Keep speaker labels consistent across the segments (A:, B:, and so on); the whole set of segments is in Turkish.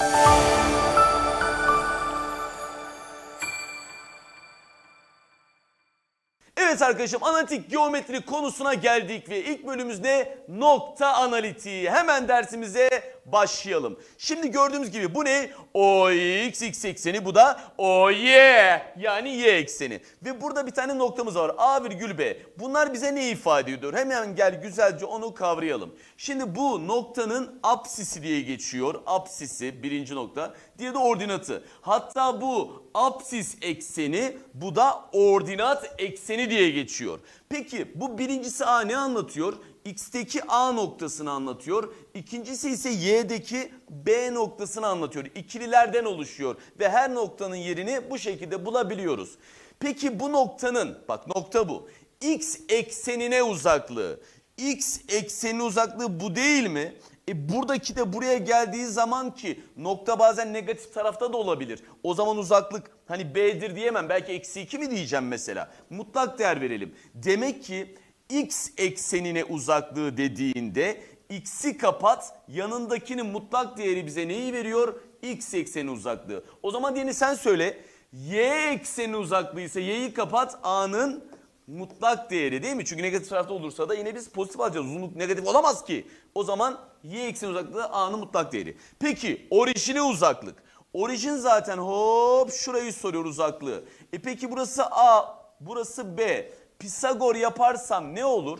A: Música Evet arkadaşım analitik geometri konusuna geldik ve ilk bölümümüz bölümümüzde nokta analitiği. Hemen dersimize başlayalım. Şimdi gördüğümüz gibi bu ne? O x ekseni bu da o y yani y ekseni. Ve burada bir tane noktamız var. A virgül B. Bunlar bize ne ifade ediyor? Hemen gel güzelce onu kavrayalım. Şimdi bu noktanın apsisi diye geçiyor. Apsisi birinci nokta. Diğeri de ordinatı. Hatta bu apsis ekseni bu da ordinat ekseni diye geçiyor. Peki bu birincisi A ne anlatıyor? X'teki A noktasını anlatıyor. İkincisi ise Y'deki B noktasını anlatıyor. İkililerden oluşuyor ve her noktanın yerini bu şekilde bulabiliyoruz. Peki bu noktanın bak nokta bu. X eksenine uzaklığı. X ekseni uzaklığı bu değil mi? E buradaki de buraya geldiği zaman ki nokta bazen negatif tarafta da olabilir. O zaman uzaklık hani B'dir diyemem belki eksi 2 mi diyeceğim mesela. Mutlak değer verelim. Demek ki X eksenine uzaklığı dediğinde x'i kapat yanındakinin mutlak değeri bize neyi veriyor? x ekseni uzaklığı. O zaman diyeni sen söyle y ekseni uzaklığı ise y'yi kapat a'nın mutlak değeri değil mi? Çünkü negatif tarafta olursa da yine biz pozitif alacağız. Uzunluk negatif olamaz ki. O zaman y ekseni uzaklığı a'nın mutlak değeri. Peki orijine uzaklık. Orijin zaten hop şurayı soruyor uzaklığı. E peki burası a, burası b. Pisagor yaparsam ne olur?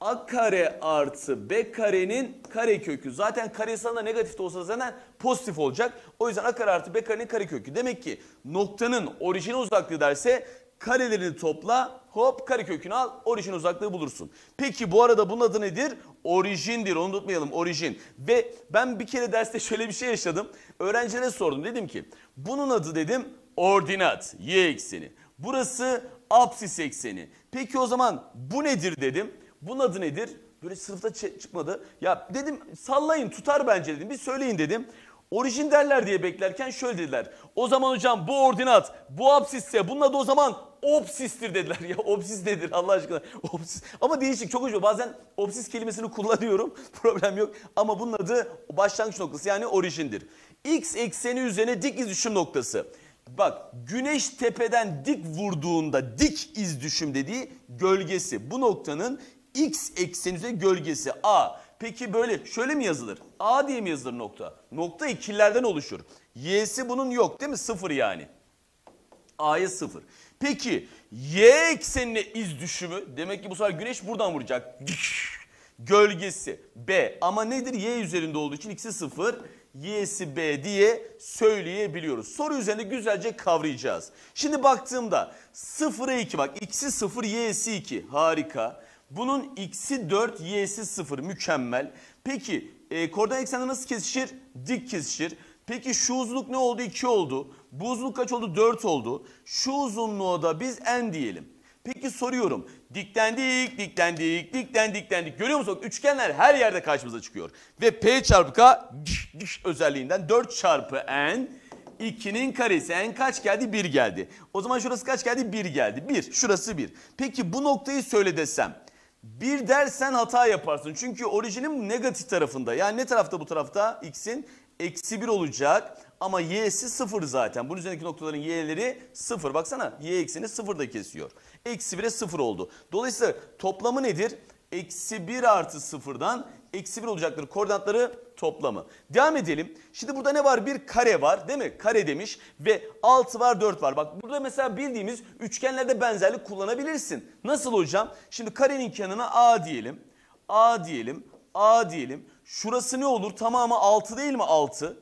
A: a kare artı b karenin kare kökü. Zaten kare sana negatif de olsa zaten pozitif olacak. O yüzden a kare artı b karenin kare kökü. Demek ki noktanın orijine uzaklığı derse karelerini topla hop kare kökünü al orijin uzaklığı bulursun. Peki bu arada bunun adı nedir? Orijindir onu unutmayalım orijin. Ve ben bir kere derste şöyle bir şey yaşadım. Öğrencilere sordum dedim ki bunun adı dedim ordinat y ekseni. Burası apsis ekseni. Peki o zaman bu nedir dedim. Bunun adı nedir? Böyle sınıfta çıkmadı. Ya dedim sallayın tutar bence dedim. Bir söyleyin dedim. Orijin derler diye beklerken şöyle dediler. O zaman hocam bu ordinat, bu absisse bunun adı o zaman obsistir dediler. Ya obsis nedir Allah aşkına? Obsis. Ama değişik çok ucuz. Bazen obsis kelimesini kullanıyorum. Problem yok. Ama bunun adı başlangıç noktası yani orijindir. X ekseni üzerine dik iz düşüm noktası. Bak güneş tepeden dik vurduğunda dik iz düşüm dediği gölgesi. Bu noktanın x ekseni üzerine gölgesi A. Peki böyle şöyle mi yazılır? A diye mi yazılır nokta? Nokta ikillerden oluşur. Y'si bunun yok değil mi? Sıfır yani. A'ya sıfır. Peki Y eksenine iz düşümü demek ki bu sefer güneş buradan vuracak. Gölgesi B ama nedir? Y üzerinde olduğu için ikisi sıfır. Y'si B diye söyleyebiliyoruz. Soru üzerinde güzelce kavrayacağız. Şimdi baktığımda 0'a iki bak. X'i sıfır, Y'si 2. Harika. Bunun x'i 4, y'si 0 mükemmel. Peki e, koordinat eksende nasıl kesişir? Dik kesişir. Peki şu uzunluk ne oldu? 2 oldu. Bu uzunluk kaç oldu? 4 oldu. Şu uzunluğa da biz n diyelim. Peki soruyorum. dikten dikten dik, dik, dikten dikten dik. Görüyor musunuz? Üçgenler her yerde karşımıza çıkıyor. Ve P çarpı K diş, diş özelliğinden 4 çarpı N 2'nin karesi. N kaç geldi? 1 geldi. O zaman şurası kaç geldi? 1 geldi. 1. Şurası 1. Peki bu noktayı söyle desem. Bir dersen hata yaparsın. Çünkü orijinin negatif tarafında. Yani ne tarafta bu tarafta? X'in eksi 1 olacak ama y'si 0 zaten. Bunun üzerindeki noktaların y'leri 0. Baksana y ekseni 0 da kesiyor. Eksi 1'e 0 oldu. Dolayısıyla toplamı nedir? Eksi 1 artı 0'dan eksi 1 olacaktır koordinatları toplamı. Devam edelim. Şimdi burada ne var? Bir kare var değil mi? Kare demiş ve 6 var 4 var. Bak burada mesela bildiğimiz üçgenlerde benzerlik kullanabilirsin. Nasıl hocam? Şimdi karenin kenarına A diyelim. A diyelim. A diyelim. Şurası ne olur? Tamamı 6 değil mi? 6.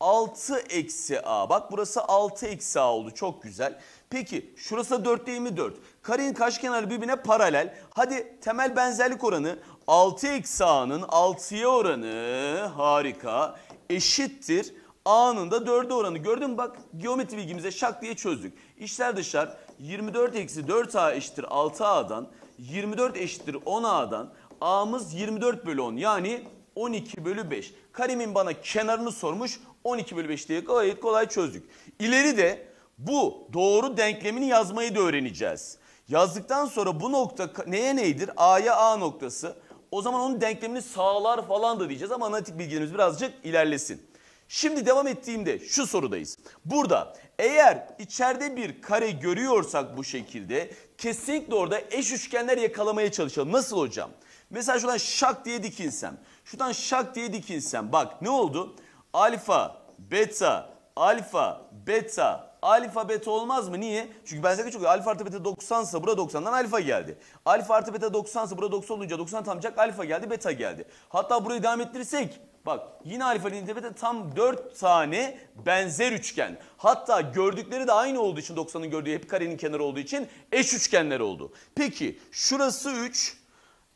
A: 6 eksi A. Bak burası 6 eksi A oldu. Çok güzel. Peki şurası da 4 değil mi? 4. Karenin kaç kenarı birbirine paralel. Hadi temel benzerlik oranı 6x a'nın 6'ya oranı harika eşittir. A'nın da 4'e oranı. Gördün mü bak geometri bilgimize şak diye çözdük. İşler dışlar 24 eksi 4a eşittir 6a'dan 24 eşittir 10a'dan a'mız 24 bölü 10 yani 12 bölü 5. Karim'in bana kenarını sormuş 12 bölü 5 diye gayet kolay çözdük. İleri de bu doğru denklemini yazmayı da öğreneceğiz. Yazdıktan sonra bu nokta neye neydir? A'ya A noktası. O zaman onun denklemini sağlar falan da diyeceğiz ama analitik bilgilerimiz birazcık ilerlesin. Şimdi devam ettiğimde şu sorudayız. Burada eğer içeride bir kare görüyorsak bu şekilde kesinlikle orada eş üçgenler yakalamaya çalışalım. Nasıl hocam? Mesela şuradan şak diye dikinsem, şuradan şak diye dikinsem bak ne oldu? Alfa, beta, alfa, beta, alfa beta olmaz mı? Niye? Çünkü ben size çok alfa artı beta 90 ise burada 90'dan alfa geldi. Alfa artı beta 90 ise burada 90 olunca 90 tamcak alfa geldi beta geldi. Hatta burayı devam ettirirsek bak yine alfa ile beta tam 4 tane benzer üçgen. Hatta gördükleri de aynı olduğu için 90'ın gördüğü hep karenin kenarı olduğu için eş üçgenler oldu. Peki şurası 3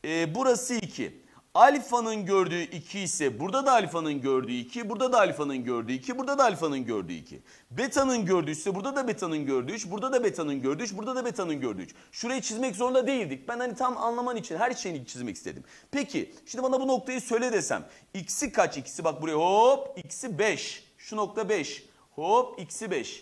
A: e, burası 2. Alfa'nın gördüğü 2 ise burada da alfanın gördüğü 2, burada da alfanın gördüğü 2, burada da alfanın gördüğü 2. Beta'nın gördüğü ise burada da beta'nın gördüğü 3, burada da beta'nın gördüğü 3, burada da beta'nın gördüğü 3. Şurayı çizmek zorunda değildik. Ben hani tam anlaman için her şeyini çizmek istedim. Peki şimdi bana bu noktayı söyle desem. X'i kaç? X'i bak buraya hop X'i 5. Şu nokta 5. Hop X'i 5.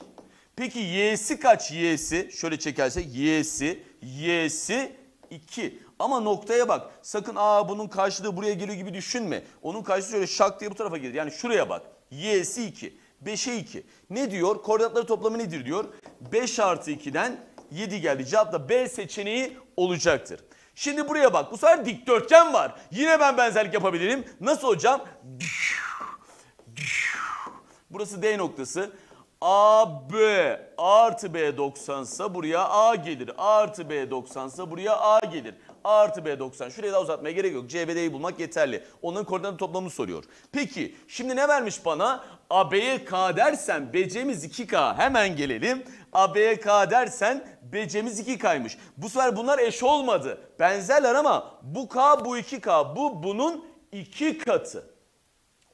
A: Peki Y'si kaç Y'si? Şöyle çekersek Y'si, Y'si 2. Ama noktaya bak. Sakın aa bunun karşılığı buraya geliyor gibi düşünme. Onun karşılığı şöyle şak diye bu tarafa gelir. Yani şuraya bak. Y'si 2. 5'e 2. Ne diyor? Koordinatları toplamı nedir diyor. 5 artı 2'den 7 geldi. Cevap da B seçeneği olacaktır. Şimdi buraya bak. Bu sefer dikdörtgen var. Yine ben benzerlik yapabilirim. Nasıl hocam? Burası D noktası. AB artı B 90 ise buraya A gelir. A artı B 90 ise buraya A gelir. A artı B 90. Şurayı daha uzatmaya gerek yok. CBD'yi bulmak yeterli. Onların koordinat toplamını soruyor. Peki şimdi ne vermiş bana? AB'ye K dersen BC'miz 2K. Hemen gelelim. AB'ye K dersen BC'miz 2K'ymış. Bu sefer bunlar eş olmadı. Benzerler ama bu K bu 2K. Bu bunun 2 katı.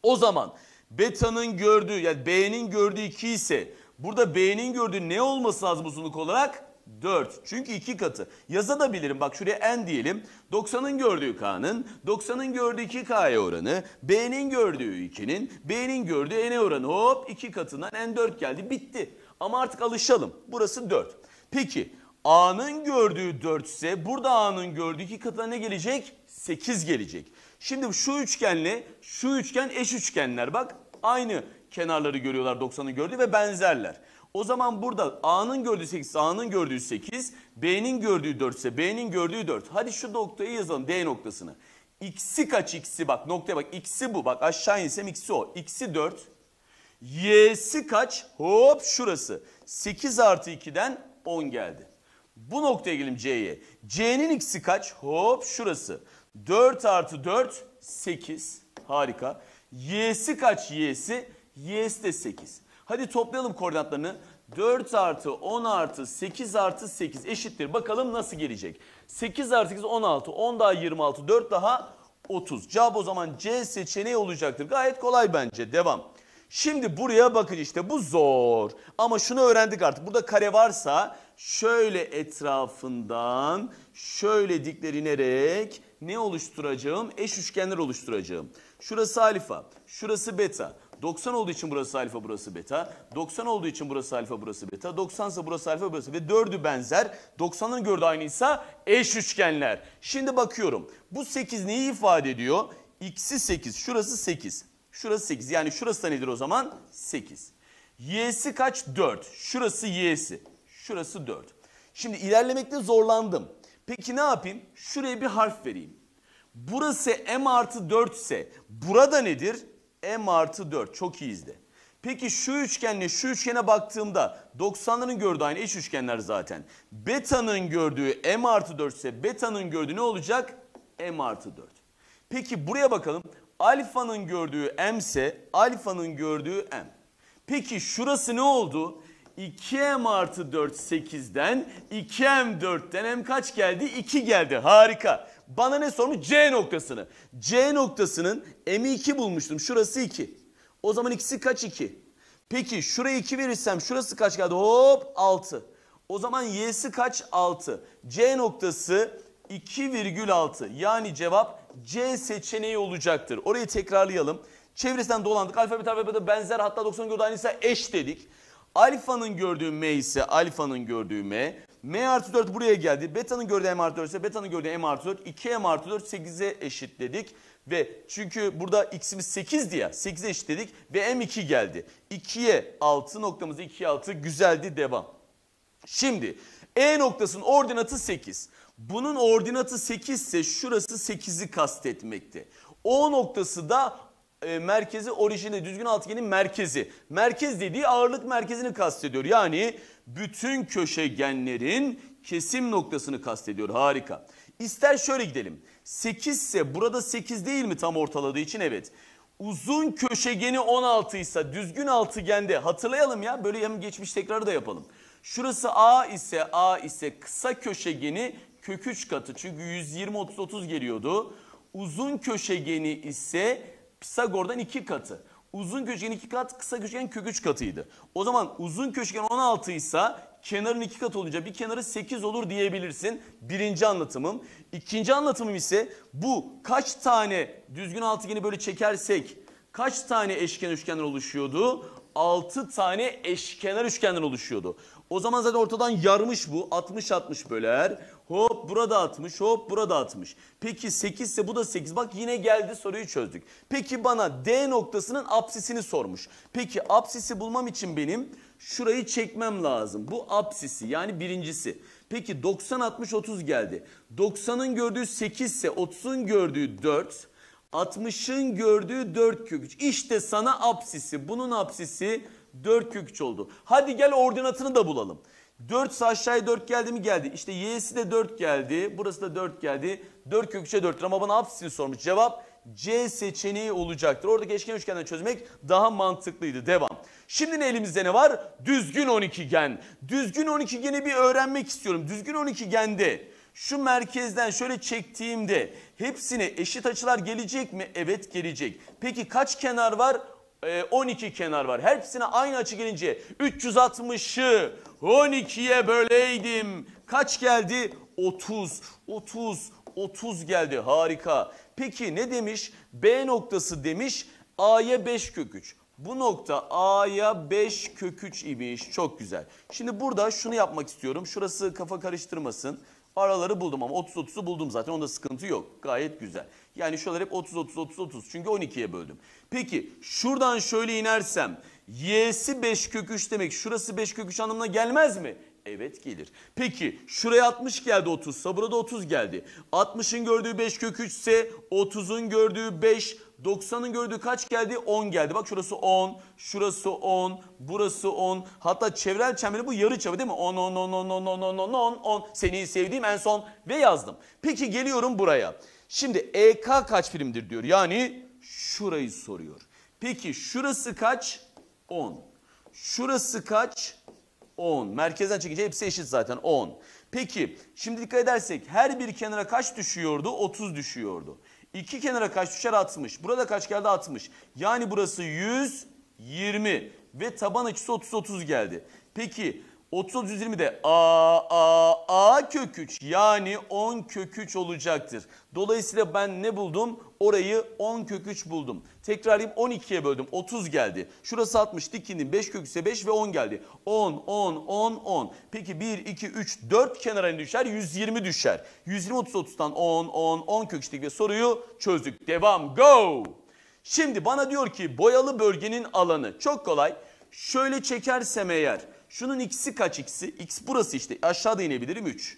A: O zaman Beta'nın gördüğü yani B'nin gördüğü 2 ise burada B'nin gördüğü ne olması lazım uzunluk olarak? 4. Çünkü 2 katı. Yaza bilirim. Bak şuraya n diyelim. 90'ın gördüğü k'nın, 90'ın gördüğü 2k'ya oranı, b'nin gördüğü 2'nin, b'nin gördüğü n'e oranı. Hop 2 katından n 4 geldi. Bitti. Ama artık alışalım. Burası 4. Peki a'nın gördüğü 4 ise burada a'nın gördüğü 2 katına ne gelecek? 8 gelecek. Şimdi şu üçgenle şu üçgen eş üçgenler. Bak aynı kenarları görüyorlar 90'ın gördüğü ve benzerler. O zaman burada A'nın gördüğü 8, A'nın gördüğü 8, B'nin gördüğü 4 ise B'nin gördüğü 4. Hadi şu noktayı yazalım D noktasını. X'i kaç X'i bak noktaya bak X'i bu bak aşağı insem X'i o. X'i 4. Y'si kaç? Hop şurası. 8 artı 2'den 10 geldi. Bu noktaya gelelim C'ye. C'nin X'i kaç? Hop şurası. 4 artı 4 8. Harika. Y'si kaç Y'si? Y'si de 8. Hadi toplayalım koordinatlarını. 4 artı 10 artı 8 artı 8 eşittir. Bakalım nasıl gelecek. 8 artı 8 16. 10 daha 26. 4 daha 30. Cevap o zaman C seçeneği olacaktır. Gayet kolay bence. Devam. Şimdi buraya bakın işte bu zor. Ama şunu öğrendik artık. Burada kare varsa şöyle etrafından şöyle diklerinerek ne oluşturacağım? Eş üçgenler oluşturacağım. Şurası alfa, şurası beta. 90 olduğu için burası alfa, burası beta. 90 olduğu için burası alfa, burası beta. 90 ise burası alfa, burası beta. Ve 4'ü benzer. 90'ın gördü aynıysa eş üçgenler. Şimdi bakıyorum. Bu 8 neyi ifade ediyor? X'i 8, şurası 8. Şurası 8. Yani şurası da nedir o zaman? 8. Y'si kaç? 4. Şurası Y'si. Şurası 4. Şimdi ilerlemekte zorlandım. Peki ne yapayım? Şuraya bir harf vereyim. Burası m artı 4 ise burada nedir? m artı 4. Çok iyi izle. Peki şu üçgenle şu üçgene baktığımda 90'ların gördüğü aynı eş üçgenler zaten. Beta'nın gördüğü m artı 4 ise beta'nın gördüğü ne olacak? m artı 4. Peki buraya bakalım. Alfa'nın gördüğü m ise alfa'nın gördüğü m. Peki şurası ne oldu? 2m artı 4 8'den 2m4'ten m kaç geldi? 2 geldi. Harika. Bana ne sormuş? C noktasını. C noktasının m'i 2 bulmuştum. Şurası 2. O zaman ikisi kaç 2? Peki şuraya 2 verirsem şurası kaç geldi? Hop 6. O zaman y'si kaç? 6. C noktası 2,6. Yani cevap C seçeneği olacaktır. Orayı tekrarlayalım. Çevresinden dolandık. Alfabet alfabede benzer hatta 90 gördü aynıysa eş dedik. Alfa'nın gördüğü M ise alfa'nın gördüğü M. M artı 4 buraya geldi. Beta'nın gördüğü M artı 4 ise beta'nın gördüğü M artı 4. 2M artı 4 8'e eşitledik. Ve çünkü burada x'imiz 8 diye 8'e eşitledik ve M2 geldi. 2'ye 6 noktamız 2'ye 6 güzeldi devam. Şimdi E noktasının ordinatı 8. Bunun ordinatı 8 ise şurası 8'i kastetmekte. O noktası da e, merkezi orijinde düzgün altıgenin merkezi. Merkez dediği ağırlık merkezini kastediyor. Yani bütün köşegenlerin kesim noktasını kastediyor. Harika. İster şöyle gidelim. 8 ise burada 8 değil mi tam ortaladığı için? Evet. Uzun köşegeni 16 ise düzgün altıgende hatırlayalım ya böyle hem geçmiş tekrarı da yapalım. Şurası A ise A ise kısa köşegeni kök 3 katı çünkü 120 30 30 geliyordu. Uzun köşegeni ise Pisagor'dan iki katı. Uzun köşegen iki kat, kısa köşegen kök üç katıydı. O zaman uzun köşegen 16 ise kenarın iki katı olunca bir kenarı 8 olur diyebilirsin. Birinci anlatımım. İkinci anlatımım ise bu kaç tane düzgün altıgeni böyle çekersek kaç tane eşkenar üçgenler oluşuyordu? 6 tane eşkenar üçgenler oluşuyordu. O zaman zaten ortadan yarmış bu. 60-60 böler. Hop burada atmış, hop burada atmış. Peki 8 ise bu da 8. Bak yine geldi soruyu çözdük. Peki bana D noktasının apsisini sormuş. Peki apsisi bulmam için benim şurayı çekmem lazım. Bu apsisi yani birincisi. Peki 90, 60, 30 geldi. 90'ın gördüğü 8 ise 30'un gördüğü 4. 60'ın gördüğü 4 kök 3. İşte sana apsisi. Bunun apsisi 4 kök 3 oldu. Hadi gel ordinatını da bulalım. 4 aşağıya 4 geldi mi geldi. İşte y'si de 4 geldi. Burası da 4 geldi. 4 kök 3'e 4. Ama bana hapsini sormuş. Cevap C seçeneği olacaktır. Oradaki eşken üçgenden çözmek daha mantıklıydı. Devam. Şimdi ne elimizde ne var? Düzgün 12 gen. Düzgün 12 geni bir öğrenmek istiyorum. Düzgün 12 gende şu merkezden şöyle çektiğimde hepsine eşit açılar gelecek mi? Evet gelecek. Peki kaç kenar var? 12 ee, kenar var. Hepsine aynı açı gelince 360'ı 12'ye böleydim. Kaç geldi? 30, 30, 30 geldi. Harika. Peki ne demiş? B noktası demiş A'ya 5 kök 3. Bu nokta A'ya 5 kök 3 imiş. Çok güzel. Şimdi burada şunu yapmak istiyorum. Şurası kafa karıştırmasın. Paraları buldum ama 30-30'u buldum zaten onda sıkıntı yok. Gayet güzel. Yani şuralar hep 30-30-30-30 çünkü 12'ye böldüm. Peki şuradan şöyle inersem y'si 5 kök 3 demek şurası 5 kök 3 anlamına gelmez mi? Evet gelir. Peki şuraya 60 geldi 30 sabura da 30 geldi. 60'ın gördüğü 5 kök 3 ise 30'un gördüğü 5 90'ın gördüğü kaç geldi? 10 geldi. Bak şurası 10, şurası 10, burası 10. Hatta çevrel çemberi bu yarı çevre değil mi? 10, 10, 10, 10, 10, 10, 10, 10, 10, 10. Seni sevdiğim en son ve yazdım. Peki geliyorum buraya. Şimdi EK kaç birimdir diyor. Yani şurayı soruyor. Peki şurası kaç? 10. Şurası kaç? 10. Merkezden çekince hepsi eşit zaten 10. Peki şimdi dikkat edersek her bir kenara kaç düşüyordu? 30 düşüyordu. İki kenara kaç düşer atmış, Burada kaç geldi atmış. Yani burası 120 ve taban açısı 30-30 geldi. Peki 30-120'de a, a, a kök 3 yani 10 kök 3 olacaktır. Dolayısıyla ben ne buldum? Orayı 10 kök 3 buldum. Tekrarlayayım 12'ye böldüm 30 geldi. Şurası 60 dikindim 5 kök 3'e 5 ve 10 geldi. 10, 10, 10, 10. Peki 1, 2, 3, 4 kenara düşer 120 düşer. 120, 30, 30'tan 10, 10, 10 kök 3'lik ve soruyu çözdük. Devam go! Şimdi bana diyor ki boyalı bölgenin alanı çok kolay. Şöyle çekersem eğer Şunun x'i kaç x'i? x burası işte aşağıda inebilirim 3.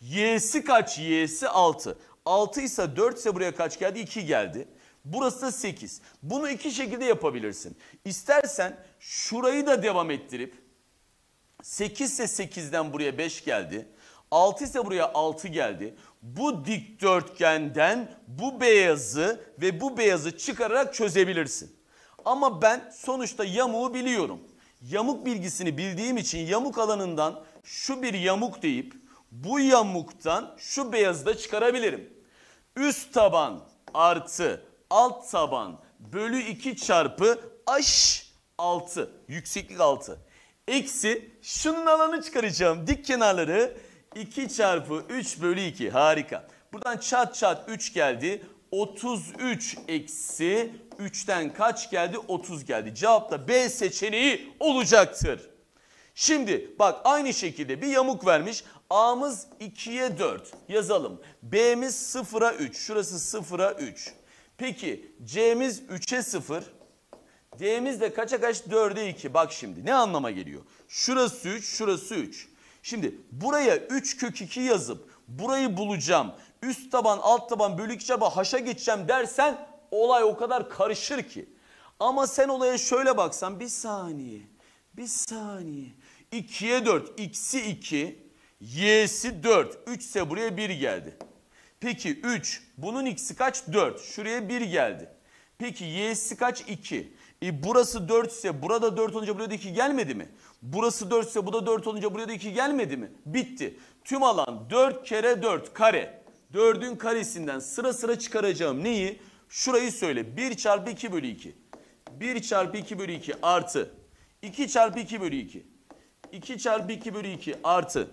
A: y'si kaç? y'si 6. 6 ise 4 ise buraya kaç geldi? 2 geldi. Burası da 8. Bunu iki şekilde yapabilirsin. İstersen şurayı da devam ettirip 8 ise 8'den buraya 5 geldi. 6 ise buraya 6 geldi. Bu dikdörtgenden bu beyazı ve bu beyazı çıkararak çözebilirsin. Ama ben sonuçta yamuğu biliyorum yamuk bilgisini bildiğim için yamuk alanından şu bir yamuk deyip bu yamuktan şu beyazı da çıkarabilirim. Üst taban artı alt taban bölü 2 çarpı aş 6 yükseklik 6 eksi şunun alanı çıkaracağım dik kenarları 2 çarpı 3 bölü 2 harika. Buradan çat çat 3 geldi 33 eksi 3'ten kaç geldi? 30 geldi. Cevap da B seçeneği olacaktır. Şimdi bak aynı şekilde bir yamuk vermiş. A'mız 2'ye 4 yazalım. B'miz 0'a 3. Şurası 0'a 3. Peki C'miz 3'e 0. D'miz de kaça kaç? 4'e 2. Bak şimdi ne anlama geliyor? Şurası 3, şurası 3. Şimdi buraya 3 kök 2 yazıp burayı bulacağım. Üst taban alt taban bölü 2 çarpı haşa geçeceğim dersen olay o kadar karışır ki. Ama sen olaya şöyle baksan bir saniye, bir saniye. 2'ye 4, x'i 2, y'si 4, 3 ise buraya 1 geldi. Peki 3, bunun x'i kaç? 4, şuraya 1 geldi. Peki y'si kaç? 2. E burası 4 ise burada 4 olunca buraya da 2 gelmedi mi? Burası 4 ise bu da 4 olunca buraya da 2 gelmedi mi? Bitti. Tüm alan 4 kere 4 kare. 4'ün karesinden sıra sıra çıkaracağım neyi? Şurayı söyle. 1 çarpı 2 bölü 2. 1 çarpı 2 bölü 2 artı. 2 çarpı 2 bölü 2. 2 çarpı 2 bölü 2 artı.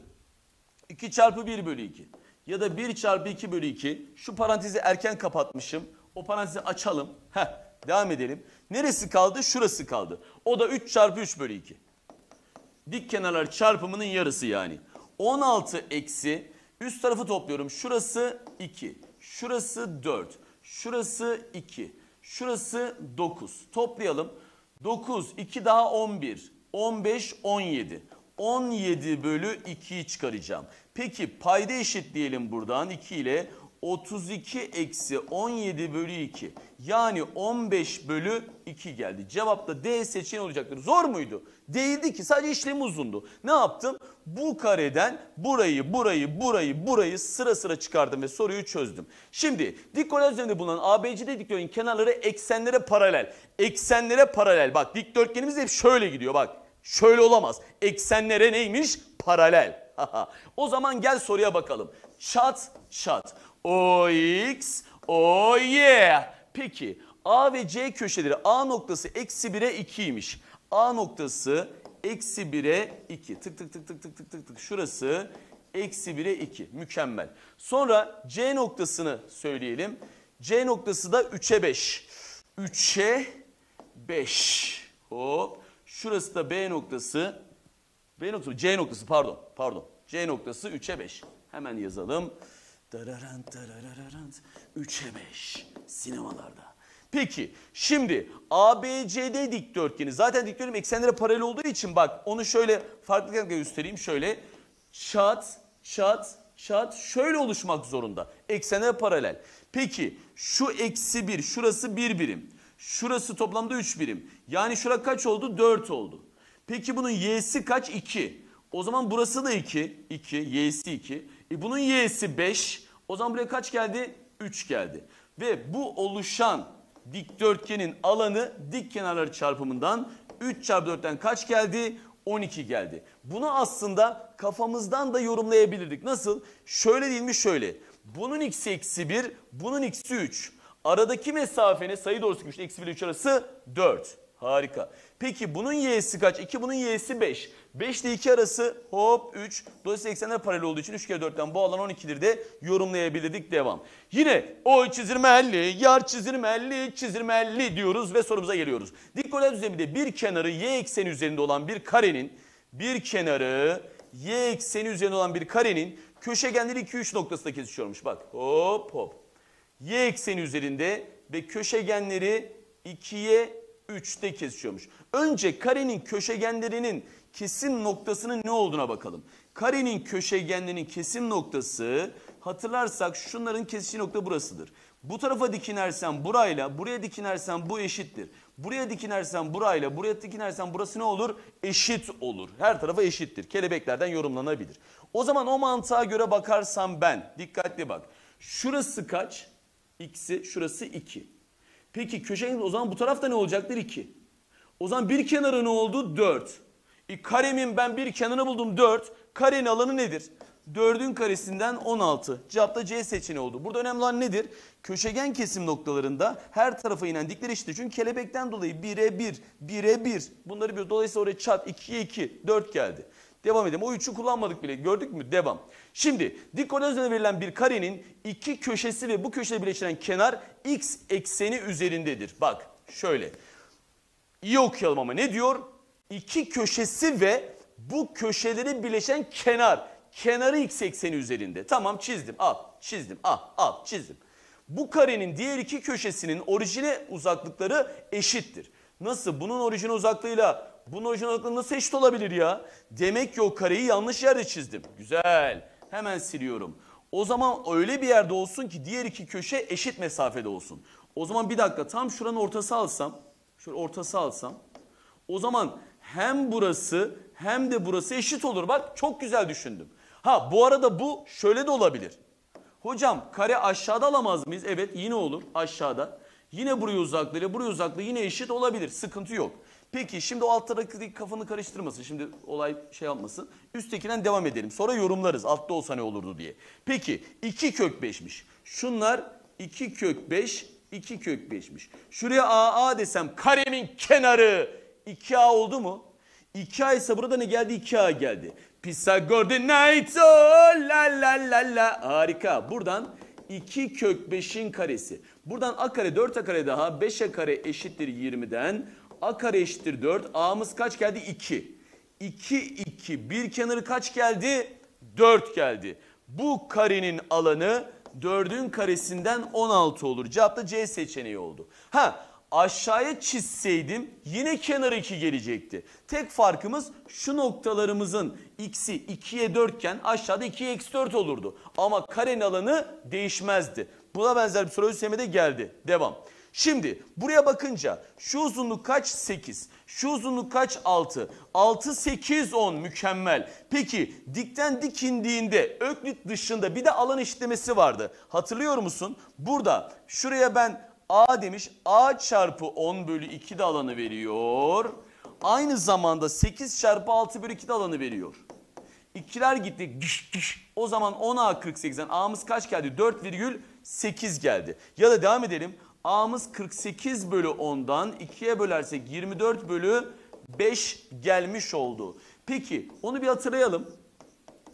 A: 2 çarpı 1 bölü 2. Ya da 1 çarpı 2 bölü 2. Şu parantezi erken kapatmışım. O parantezi açalım. Heh, devam edelim. Neresi kaldı? Şurası kaldı. O da 3 çarpı 3 bölü 2. Dik kenarlar çarpımının yarısı yani. 16 eksi üst tarafı topluyorum. Şurası 2. Şurası 4. Şurası 2. Şurası 9. Toplayalım. 9, 2 daha 11, 15, 17. 17 bölü 2'yi çıkaracağım. Peki payda eşit diyelim buradan 2 ile. 32 eksi 17 bölü 2 yani 15 bölü 2 geldi. Cevap da D seçeneği olacaktır. Zor muydu? Değildi ki sadece işlem uzundu. Ne yaptım? Bu kareden burayı burayı burayı burayı sıra sıra çıkardım ve soruyu çözdüm. Şimdi dikdörtgen üzerinde bulunan ABCD dikdörtgenin kenarları eksenlere paralel. Eksenlere paralel. Bak dikdörtgenimiz hep şöyle gidiyor bak. Şöyle olamaz. Eksenlere neymiş? Paralel. o zaman gel soruya bakalım. Çat çat. OX, OY. Peki A ve C köşeleri A noktası eksi 1'e 2'ymiş. A noktası eksi 1'e 2. Tık tık tık tık tık tık tık tık. Şurası eksi 1'e 2. Mükemmel. Sonra C noktasını söyleyelim. C noktası da 3'e 5. 3'e 5. Hop. Şurası da B noktası. B noktası C noktası pardon. Pardon. C noktası 3'e 5. Hemen yazalım. Dararant dararararant, 3'e 5 sinemalarda. Peki şimdi ABCD dikdörtgeni zaten dikdörtgen eksenlere paralel olduğu için bak onu şöyle farklı renkle göstereyim şöyle çat çat çat şöyle oluşmak zorunda eksenlere paralel. Peki şu eksi bir, şurası bir birim şurası toplamda üç birim yani şura kaç oldu Dört oldu. Peki bunun y'si kaç 2 o zaman burası da iki, iki, y'si 2 e bunun y'si 5. O zaman buraya kaç geldi? 3 geldi. Ve bu oluşan dikdörtgenin alanı dik kenarları çarpımından 3 çarpı 4'ten kaç geldi? 12 geldi. Bunu aslında kafamızdan da yorumlayabilirdik. Nasıl? Şöyle değil mi şöyle. Bunun x eksi 1, bunun x 3. Aradaki mesafenin sayı doğrusu 3 ile eksi 1 ile 3 arası 4. Harika. Peki bunun y'si kaç? 2 bunun y'si 5. 5 ile 2 arası hop 3. Dolayısıyla eksenler paralel olduğu için 3 kere 4'ten bu alan 12'dir de yorumlayabilirdik. Devam. Yine o çizirmelli, yar çizirmelli, çizirmelli diyoruz ve sorumuza geliyoruz. Dikdörtgen düzleminde bir kenarı y ekseni üzerinde olan bir karenin bir kenarı y ekseni üzerinde olan bir karenin köşegenleri 2-3 noktasında kesişiyormuş. Bak hop hop. Y ekseni üzerinde ve köşegenleri 2'ye 3'te kesişiyormuş. Önce karenin köşegenlerinin kesim noktasının ne olduğuna bakalım. Karenin köşegenlerinin kesim noktası hatırlarsak şunların kesişi nokta burasıdır. Bu tarafa dikinersen burayla, buraya dikinersen bu eşittir. Buraya dikinersen burayla, buraya dikinersen burası ne olur? Eşit olur. Her tarafa eşittir. Kelebeklerden yorumlanabilir. O zaman o mantığa göre bakarsam ben, dikkatli bak. Şurası kaç? X'i, şurası 2. Peki köşe o zaman bu tarafta ne olacaktır? 2. O zaman bir kenarı ne oldu? 4. E, karemin ben bir kenarını buldum 4. Karenin alanı nedir? 4'ün karesinden 16. Cevap da C seçeneği oldu. Burada önemli olan nedir? Köşegen kesim noktalarında her tarafa inen dikler eşittir. Çünkü kelebekten dolayı 1'e 1, 1'e 1. Bunları bir dolayısıyla oraya çarp 2'ye 2, 4 geldi. Devam edelim. O üçü kullanmadık bile. Gördük mü? Devam. Şimdi dikdörtgen verilen bir karenin iki köşesi ve bu köşeleri birleştiren kenar x ekseni üzerindedir. Bak şöyle. İyi okuyalım ama ne diyor? İki köşesi ve bu köşeleri birleşen kenar. Kenarı x ekseni üzerinde. Tamam çizdim. Al çizdim. Al ah, al çizdim. Bu karenin diğer iki köşesinin orijine uzaklıkları eşittir. Nasıl? Bunun orijine uzaklığıyla bunun orijinal nasıl eşit olabilir ya? Demek ki o kareyi yanlış yerde çizdim. Güzel. Hemen siliyorum. O zaman öyle bir yerde olsun ki diğer iki köşe eşit mesafede olsun. O zaman bir dakika tam şuranın ortası alsam. Şöyle ortası alsam. O zaman hem burası hem de burası eşit olur. Bak çok güzel düşündüm. Ha bu arada bu şöyle de olabilir. Hocam kare aşağıda alamaz mıyız? Evet yine olur aşağıda. Yine buraya uzaklığı buraya uzaklığı yine eşit olabilir. Sıkıntı yok. Peki şimdi o alttaki kafanı karıştırmasın. Şimdi olay şey yapmasın. Üsttekinden devam edelim. Sonra yorumlarız altta olsa ne olurdu diye. Peki 2 kök 5'miş. Şunlar 2 kök 5, 2 kök 5'miş. Şuraya AA desem karemin kenarı 2A oldu mu? 2A ise burada ne geldi? 2A geldi. Pisagor de night oh, la la la la. Harika. Buradan 2 kök 5'in karesi. Buradan A kare 4A kare daha 5A kare eşittir 20'den. A kare eşittir 4. A'mız kaç geldi? 2. 2, 2. Bir kenarı kaç geldi? 4 geldi. Bu karenin alanı 4'ün karesinden 16 olur. Cevap da C seçeneği oldu. Ha aşağıya çizseydim yine kenar 2 gelecekti. Tek farkımız şu noktalarımızın x'i 2'ye 4 iken aşağıda 2'ye x 4 olurdu. Ama karenin alanı değişmezdi. Buna benzer bir soru de geldi. Devam. Şimdi buraya bakınca şu uzunluk kaç? 8. Şu uzunluk kaç? 6. 6, 8, 10 mükemmel. Peki dikten dik indiğinde öklit dışında bir de alan işlemesi vardı. Hatırlıyor musun? Burada şuraya ben A demiş. A çarpı 10 bölü 2 de alanı veriyor. Aynı zamanda 8 çarpı 6 bölü 2 de alanı veriyor. İkiler gitti. Düş, düş. O zaman 10A48'den A'mız kaç geldi? 4,8 geldi. Ya da devam edelim. A'mız 48 bölü 10'dan 2'ye bölersek 24 bölü 5 gelmiş oldu. Peki onu bir hatırlayalım.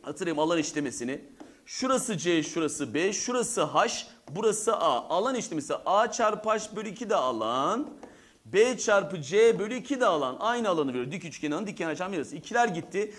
A: Hatırlayayım alan işlemesini. Şurası C, şurası B, şurası H, burası A. Alan işlemesi A çarpı H bölü 2 de alan. B çarpı C bölü 2 de alan aynı alanı veriyor. Dik üçgenin diken açan birisi. İkiler gitti.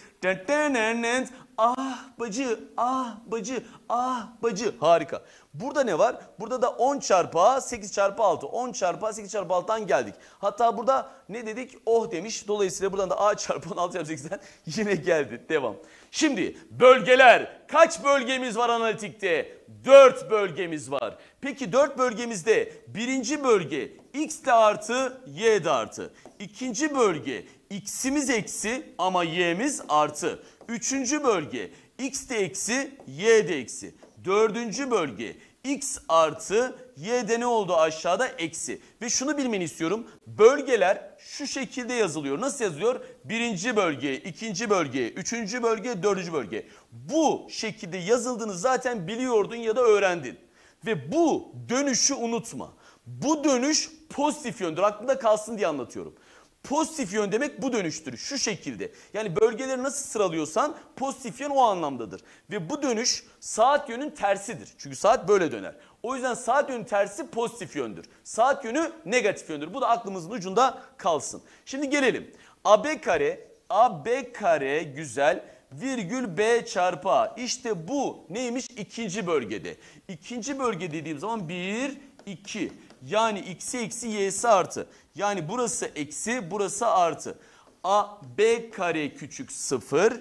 A: Ah bacı, ah bacı, ah bacı. Harika. Burada ne var? Burada da 10 çarpı 8 çarpı 6. 10 çarpı 8 çarpı 6'dan geldik. Hatta burada ne dedik? Oh demiş. Dolayısıyla buradan da A çarpı 10, 6 çarpı 8'den yine geldi. Devam. Şimdi bölgeler. Kaç bölgemiz var analitikte? 4 bölgemiz var. Peki dört bölgemizde birinci bölge x de artı y de artı. İkinci bölge x'imiz eksi ama y'miz artı. Üçüncü bölge x de eksi y de eksi. Dördüncü bölge x artı y de ne oldu aşağıda eksi. Ve şunu bilmeni istiyorum. Bölgeler şu şekilde yazılıyor. Nasıl yazılıyor? Birinci bölge, ikinci bölge, üçüncü bölge, dördüncü bölge. Bu şekilde yazıldığını zaten biliyordun ya da öğrendin. Ve bu dönüşü unutma. Bu dönüş pozitif yöndür. Aklında kalsın diye anlatıyorum. Pozitif yön demek bu dönüştür. Şu şekilde. Yani bölgeleri nasıl sıralıyorsan pozitif yön o anlamdadır. Ve bu dönüş saat yönün tersidir. Çünkü saat böyle döner. O yüzden saat yönü tersi pozitif yöndür. Saat yönü negatif yöndür. Bu da aklımızın ucunda kalsın. Şimdi gelelim. AB kare, AB kare güzel virgül B çarpı A. İşte bu neymiş? ikinci bölgede. İkinci bölge dediğim zaman 1, 2. Yani x'i eksi y'si artı. Yani burası eksi burası artı. A B kare küçük 0.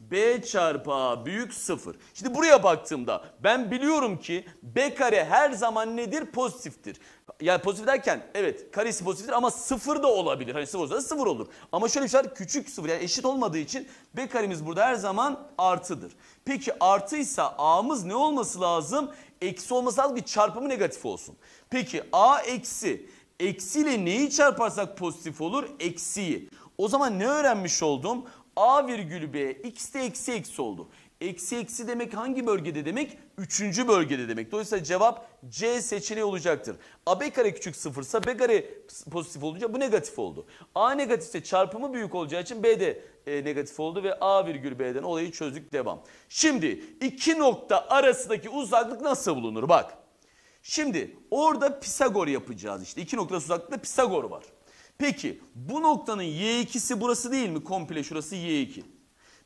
A: B çarpı A büyük 0. Şimdi buraya baktığımda ben biliyorum ki B kare her zaman nedir? Pozitiftir yani pozitif derken evet karesi pozitiftir ama sıfır da olabilir. Hani sıfır olsa da sıfır olur. Ama şöyle bir şeyler küçük sıfır yani eşit olmadığı için B karemiz burada her zaman artıdır. Peki artıysa A'mız ne olması lazım? Eksi olması lazım ki çarpımı negatif olsun. Peki A eksi. eksi ile neyi çarparsak pozitif olur? Eksiyi. O zaman ne öğrenmiş oldum? A virgül B x de eksi eksi oldu. Eksi eksi demek hangi bölgede demek? Üçüncü bölgede demek. Dolayısıyla cevap C seçeneği olacaktır. A B kare küçük sıfırsa B kare pozitif olunca bu negatif oldu. A negatifse çarpımı büyük olacağı için B de e, negatif oldu ve A virgül B'den olayı çözdük devam. Şimdi iki nokta arasındaki uzaklık nasıl bulunur? Bak şimdi orada Pisagor yapacağız işte. İki nokta uzaklıkta Pisagor var. Peki bu noktanın y2'si burası değil mi? Komple şurası y2.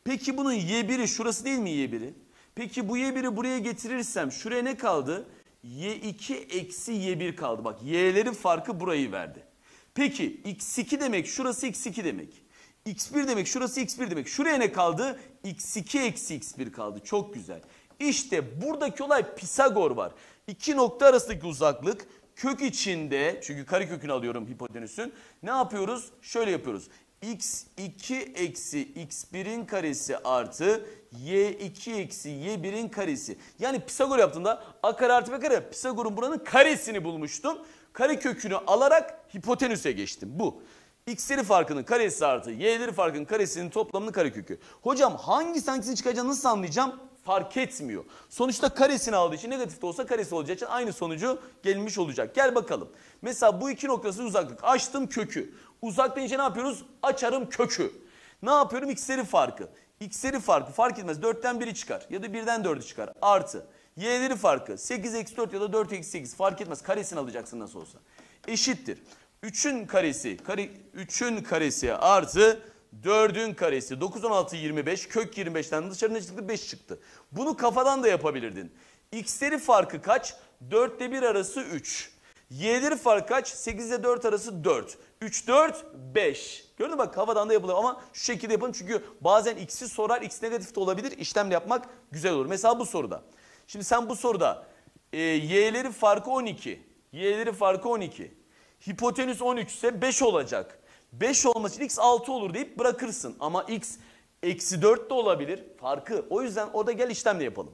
A: Peki bunun Y1'i şurası değil mi Y1'i? Peki bu Y1'i buraya getirirsem şuraya ne kaldı? Y2 eksi Y1 kaldı. Bak Y'lerin farkı burayı verdi. Peki X2 demek şurası X2 demek. X1 demek şurası X1 demek. Şuraya ne kaldı? X2 eksi X1 kaldı. Çok güzel. İşte buradaki olay Pisagor var. İki nokta arasındaki uzaklık kök içinde çünkü karekökünü alıyorum hipotenüsün. Ne yapıyoruz? Şöyle yapıyoruz x2 eksi x1'in karesi artı y2 eksi y1'in karesi. Yani Pisagor yaptığımda a kare artı b kare Pisagor'un buranın karesini bulmuştum. Kare kökünü alarak hipotenüse geçtim. Bu. X'leri farkının karesi artı y'leri farkının karesinin toplamının karekökü. Hocam hangi hangisini çıkacağını nasıl anlayacağım? Fark etmiyor. Sonuçta karesini aldığı için negatif de olsa karesi olacağı için aynı sonucu gelmiş olacak. Gel bakalım. Mesela bu iki noktası uzaklık. Açtım kökü. Uzak deyince ne yapıyoruz? Açarım kökü. Ne yapıyorum? X'leri farkı. X'leri farkı fark etmez. 4'ten 1'i çıkar ya da 1'den 4'ü çıkar. Artı. Y'leri farkı 8 eksi 4 ya da 4 eksi 8 fark etmez. Karesini alacaksın nasıl olsa. Eşittir. 3'ün karesi, kare, 3'ün karesi artı 4'ün karesi 9, 16, 25 kök 25'ten dışarı ne çıktı? 5 çıktı. Bunu kafadan da yapabilirdin. X'leri farkı kaç? 4 ile 1 arası 3. Y'leri fark kaç? 8 ile 4 arası 4. 3, 4, 5. Gördün mü bak havadan da yapılıyor ama şu şekilde yapalım. Çünkü bazen x'i sorar, x negatif de olabilir. İşlemle yapmak güzel olur. Mesela bu soruda. Şimdi sen bu soruda e, y'leri farkı 12. Y'leri farkı 12. Hipotenüs 13 ise 5 olacak. 5 olması için x 6 olur deyip bırakırsın. Ama x eksi 4 de olabilir farkı. O yüzden orada gel işlemle yapalım.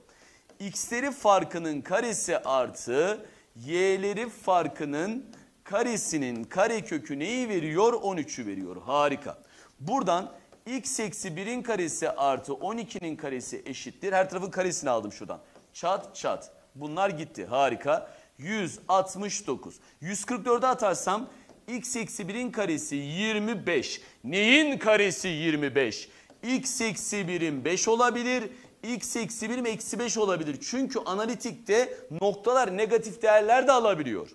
A: x'leri farkının karesi artı y'leri farkının karesinin kare kökü neyi veriyor? 13'ü veriyor. Harika. Buradan x eksi 1'in karesi artı 12'nin karesi eşittir. Her tarafın karesini aldım şuradan. Çat çat. Bunlar gitti. Harika. 169. 144'e atarsam x eksi 1'in karesi 25. Neyin karesi 25? x eksi 1'in 5 olabilir x eksi 1 mi eksi 5 olabilir. Çünkü analitikte noktalar negatif değerler de alabiliyor.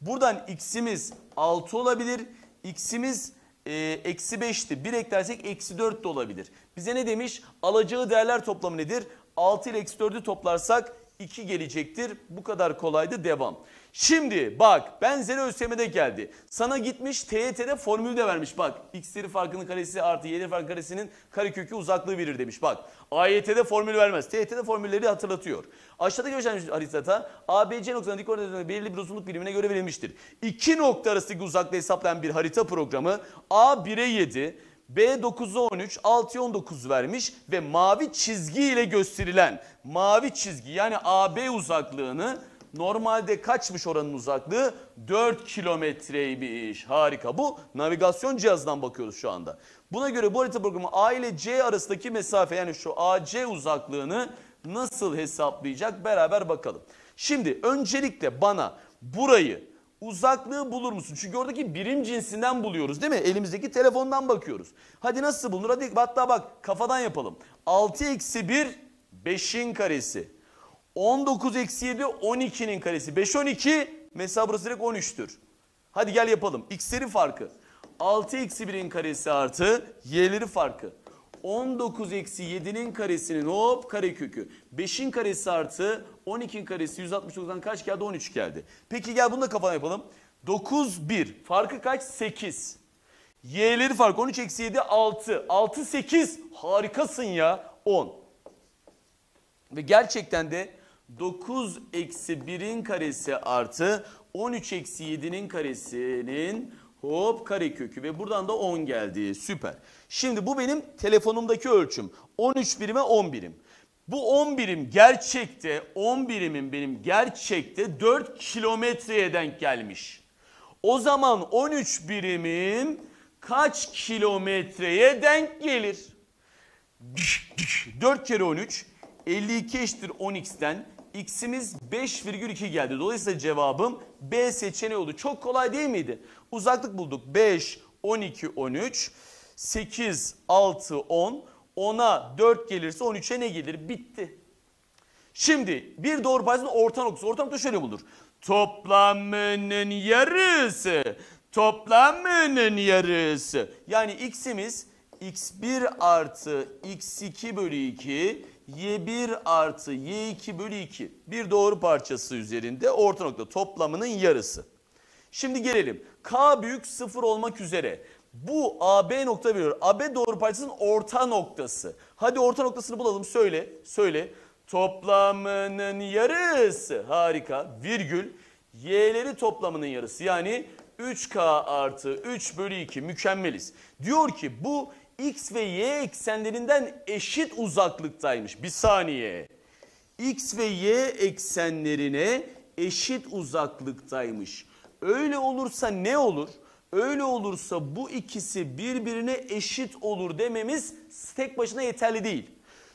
A: Buradan x'imiz 6 olabilir. X'imiz e, eksi 5'ti. 1 eklersek eksi 4 de olabilir. Bize ne demiş? Alacağı değerler toplamı nedir? 6 ile eksi 4'ü toplarsak 2 gelecektir. Bu kadar kolaydı. Devam. Şimdi bak benzeri ÖSYM'de geldi. Sana gitmiş TYT'de formülü de vermiş bak. X'leri farkının karesi artı Y'leri farkının karesinin karekökü uzaklığı verir demiş bak. AYT'de formül vermez. TYT'de formülleri hatırlatıyor. Aşağıda göstermiş haritata ABC noktasına dik koordinatına belirli bir uzunluk birimine göre verilmiştir. İki nokta arasındaki uzaklığı hesaplayan bir harita programı A 1'e 7, B9'a 13, 6'ya 19 vermiş ve mavi çizgi ile gösterilen mavi çizgi yani AB uzaklığını Normalde kaçmış oranın uzaklığı? 4 kilometreymiş. Harika. Bu navigasyon cihazından bakıyoruz şu anda. Buna göre bu harita programı A ile C arasındaki mesafe yani şu AC uzaklığını nasıl hesaplayacak beraber bakalım. Şimdi öncelikle bana burayı uzaklığı bulur musun? Çünkü oradaki birim cinsinden buluyoruz değil mi? Elimizdeki telefondan bakıyoruz. Hadi nasıl bulunur? Hadi hatta bak kafadan yapalım. 6 eksi 1 5'in karesi. 19 eksi 7 12'nin karesi. 5 12 mesela burası direkt 13'tür. Hadi gel yapalım. X'lerin farkı. 6 eksi 1'in karesi artı y'leri farkı. 19 eksi 7'nin karesinin hop karekökü kökü. 5'in karesi artı 12'nin karesi 169'dan kaç geldi? 13 geldi. Peki gel bunu da kafana yapalım. 9 1 farkı kaç? 8. Y'leri fark 13 eksi 7 6. 6 8 harikasın ya 10. Ve gerçekten de 9 eksi 1'in karesi artı 13 eksi 7'nin karesinin hop karekökü ve buradan da 10 geldi. Süper. Şimdi bu benim telefonumdaki ölçüm. 13 birime 10 birim. Bu 10 birim gerçekte 10 birimin benim gerçekte 4 kilometreye denk gelmiş. O zaman 13 birimin kaç kilometreye denk gelir? 4 kere 13 52 eşittir 10x'ten x'imiz 5,2 geldi. Dolayısıyla cevabım B seçeneği oldu. Çok kolay değil miydi? Uzaklık bulduk. 5, 12, 13, 8, 6, 10. 10'a 4 gelirse 13'e ne gelir? Bitti. Şimdi bir doğru paylaşımda orta noktası. Orta nokta şöyle bulur. Toplamının yarısı. Toplamının yarısı. Yani x'imiz x1 artı x2 bölü 2 y1 artı y2 bölü 2 bir doğru parçası üzerinde orta nokta toplamının yarısı. Şimdi gelelim k büyük 0 olmak üzere bu AB nokta veriyor. AB doğru parçasının orta noktası. Hadi orta noktasını bulalım söyle söyle. Toplamının yarısı harika virgül y'leri toplamının yarısı yani 3k artı 3 bölü 2 mükemmeliz. Diyor ki bu x ve y eksenlerinden eşit uzaklıktaymış. Bir saniye. x ve y eksenlerine eşit uzaklıktaymış. Öyle olursa ne olur? Öyle olursa bu ikisi birbirine eşit olur dememiz tek başına yeterli değil.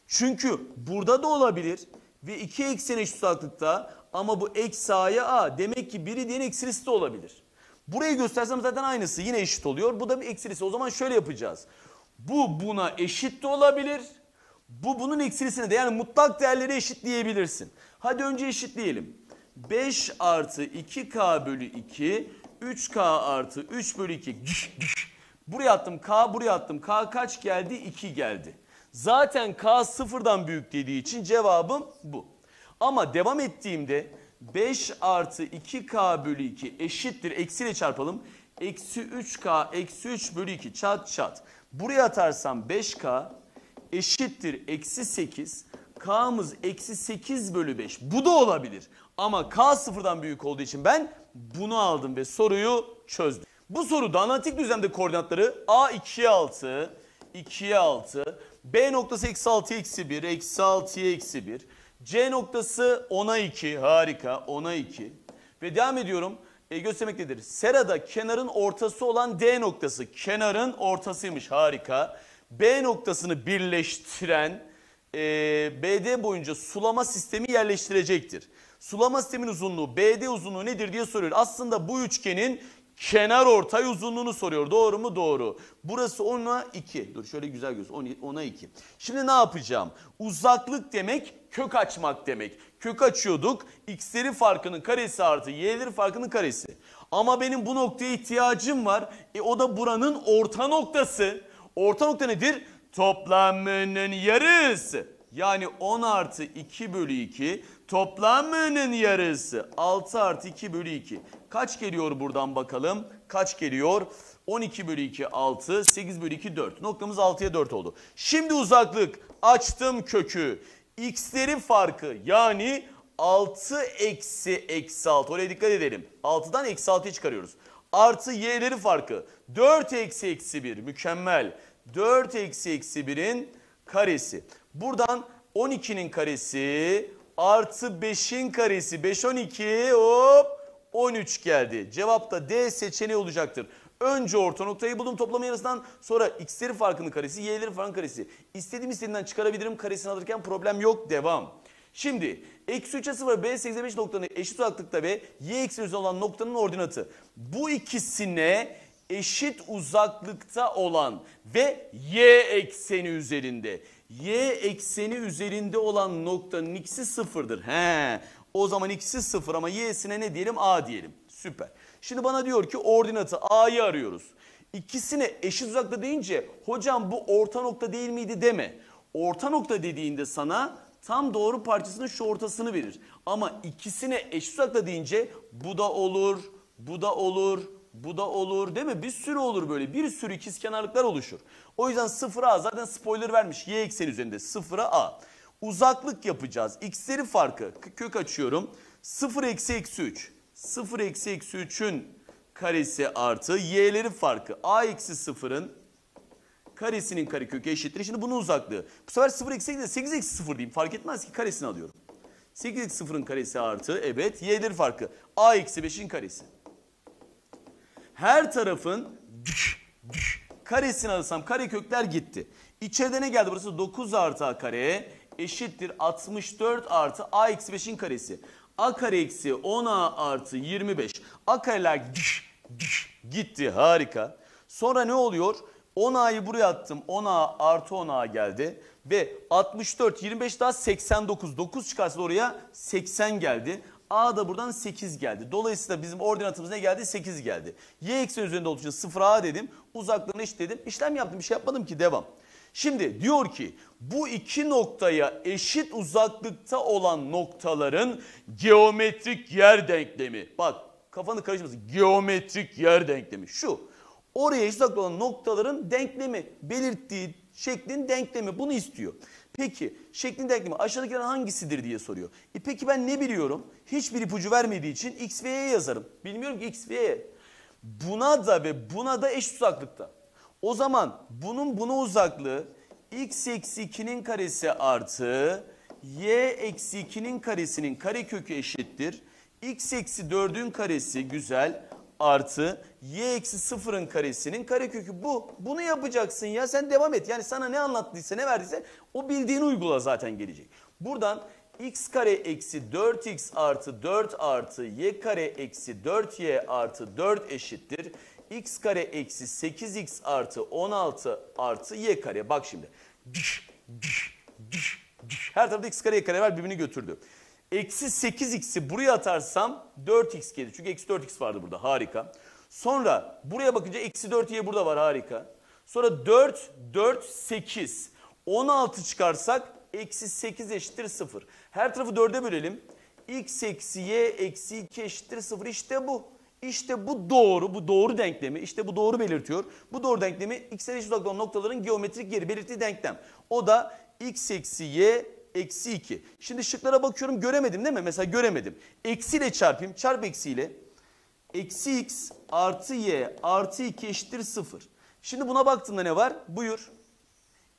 A: Çünkü burada da olabilir ve iki eksen eşit uzaklıkta ama bu eksi a'ya a demek ki biri diğerinin eksilisi de olabilir. Burayı göstersem zaten aynısı yine eşit oluyor. Bu da bir eksilisi. O zaman şöyle yapacağız. Bu buna eşit de olabilir. Bu bunun eksilisine de yani mutlak değerleri eşit diyebilirsin. Hadi önce eşitleyelim. 5 artı 2k bölü 2 3k artı 3 bölü 2 buraya attım k buraya attım k kaç geldi 2 geldi. Zaten k sıfırdan büyük dediği için cevabım bu. Ama devam ettiğimde 5 artı 2k bölü 2 eşittir eksiyle çarpalım. Eksi 3k eksi 3 bölü 2 çat çat. Buraya atarsam 5K eşittir eksi 8. K'mız eksi 8 bölü 5. Bu da olabilir. Ama K sıfırdan büyük olduğu için ben bunu aldım ve soruyu çözdüm. Bu soruda analitik düzlemde koordinatları A 2'ye 6, 2'ye 6, B noktası eksi 6 eksi 1, eksi 6 eksi 1, C noktası 10'a 2, harika 10'a 2 ve devam ediyorum e, göstermektedir. Serada kenarın ortası olan D noktası kenarın ortasıymış harika. B noktasını birleştiren e, BD boyunca sulama sistemi yerleştirecektir. Sulama sistemin uzunluğu BD uzunluğu nedir diye soruyor. Aslında bu üçgenin Kenar ortay uzunluğunu soruyor. Doğru mu? Doğru. Burası 10'a 2. Dur şöyle güzel göz. 10'a 2. Şimdi ne yapacağım? Uzaklık demek kök açmak demek. Kök açıyorduk. X'leri farkının karesi artı Y'leri farkının karesi. Ama benim bu noktaya ihtiyacım var. E o da buranın orta noktası. Orta nokta nedir? Toplamının yarısı. Yani 10 artı 2 bölü 2 toplamının yarısı 6 artı 2 bölü 2. Kaç geliyor buradan bakalım? Kaç geliyor? 12 bölü 2 6, 8 bölü 2 4. Noktamız 6'ya 4 oldu. Şimdi uzaklık açtım kökü. X'lerin farkı yani 6 eksi eksi 6. Oraya dikkat edelim. 6'dan eksi 6'ya çıkarıyoruz. Artı y'lerin farkı. 4 eksi eksi 1 mükemmel. 4 eksi eksi 1'in karesi. Buradan 12'nin karesi artı 5'in karesi. 5 12 hop 13 geldi. Cevap da D seçeneği olacaktır. Önce orta noktayı buldum toplam yarısından sonra x'leri farkının karesi y'leri farkın karesi. İstediğim istediğinden çıkarabilirim karesini alırken problem yok devam. Şimdi eksi 3'e 0 b 85 noktanın eşit uzaklıkta ve y ekseni olan noktanın ordinatı. Bu ikisine eşit uzaklıkta olan ve y ekseni üzerinde. Y ekseni üzerinde olan noktanın x'i sıfırdır. He. O zaman ikisi sıfır ama y'sine ne diyelim? A diyelim. Süper. Şimdi bana diyor ki ordinatı A'yı arıyoruz. İkisine eşit uzakta deyince hocam bu orta nokta değil miydi deme. Orta nokta dediğinde sana tam doğru parçasının şu ortasını verir. Ama ikisine eşit uzakta deyince bu da olur, bu da olur, bu da olur değil mi? Bir sürü olur böyle. Bir sürü ikiz kenarlıklar oluşur. O yüzden sıfıra A zaten spoiler vermiş. Y ekseni üzerinde sıfıra A. Uzaklık yapacağız. X'lerin farkı kök açıyorum. 0 eksi eksi 3. 0 eksi eksi 3'ün karesi artı y'lerin farkı. A eksi 0'ın karesinin karekökü eşittir. Şimdi bunun uzaklığı. Bu sefer 0 eksi 8 de 8 eksi 0 diyeyim. Fark etmez ki karesini alıyorum. 8 eksi 0'ın karesi artı evet y'leri farkı. A eksi 5'in karesi. Her tarafın karesini alırsam karekökler gitti. İçeride ne geldi? Burası 9 artı a kare eşittir 64 artı a eksi 5'in karesi. a kare eksi 10a artı 25. a kareler gitti harika. Sonra ne oluyor? 10a'yı buraya attım. 10a artı 10a geldi. Ve 64, 25 daha 89. 9 çıkarsa oraya 80 geldi. A da buradan 8 geldi. Dolayısıyla bizim ordinatımız ne geldi? 8 geldi. Y ekseni üzerinde olduğu için 0A dedim. Uzaklığını eşit dedim. İşlem yaptım. Bir şey yapmadım ki. Devam. Şimdi diyor ki bu iki noktaya eşit uzaklıkta olan noktaların geometrik yer denklemi. Bak kafanı karışmasın. Geometrik yer denklemi şu. Oraya eşit uzaklıkta olan noktaların denklemi belirttiği şeklin denklemi bunu istiyor. Peki şeklin denklemi aşağıdakiler hangisidir diye soruyor. E peki ben ne biliyorum? Hiçbir ipucu vermediği için x ve y yazarım. Bilmiyorum ki x ve y. Buna da ve buna da eşit uzaklıkta. O zaman bunun buna uzaklığı x eksi 2'nin karesi artı y eksi 2'nin karesinin karekökü eşittir. x eksi 4'ün karesi güzel artı y eksi 0'ın karesinin karekökü bu. Bunu yapacaksın ya sen devam et. Yani sana ne anlattıysa ne verdiyse o bildiğini uygula zaten gelecek. Buradan x kare eksi 4x artı 4 artı y kare eksi 4y artı 4 eşittir x kare eksi 8x artı 16 artı y kare. Bak şimdi. Diş, diş, diş, diş. Her tarafta x kare y kare var birbirini götürdü. Eksi 8x'i buraya atarsam 4x gelir. Çünkü eksi 4x vardı burada harika. Sonra buraya bakınca eksi 4y burada var harika. Sonra 4, 4, 8. 16 çıkarsak eksi 8 eşittir 0. Her tarafı 4'e bölelim. x eksi y eksi 2 eşittir 0 İşte bu. İşte bu doğru, bu doğru denklemi, işte bu doğru belirtiyor. Bu doğru denklemi x'e eşit uzakta olan noktaların geometrik yeri belirttiği denklem. O da x eksi y eksi 2. Şimdi şıklara bakıyorum göremedim değil mi? Mesela göremedim. Eksiyle çarpayım, çarp eksiyle. Eksi x artı y artı 2 eşittir 0. Şimdi buna baktığında ne var? Buyur.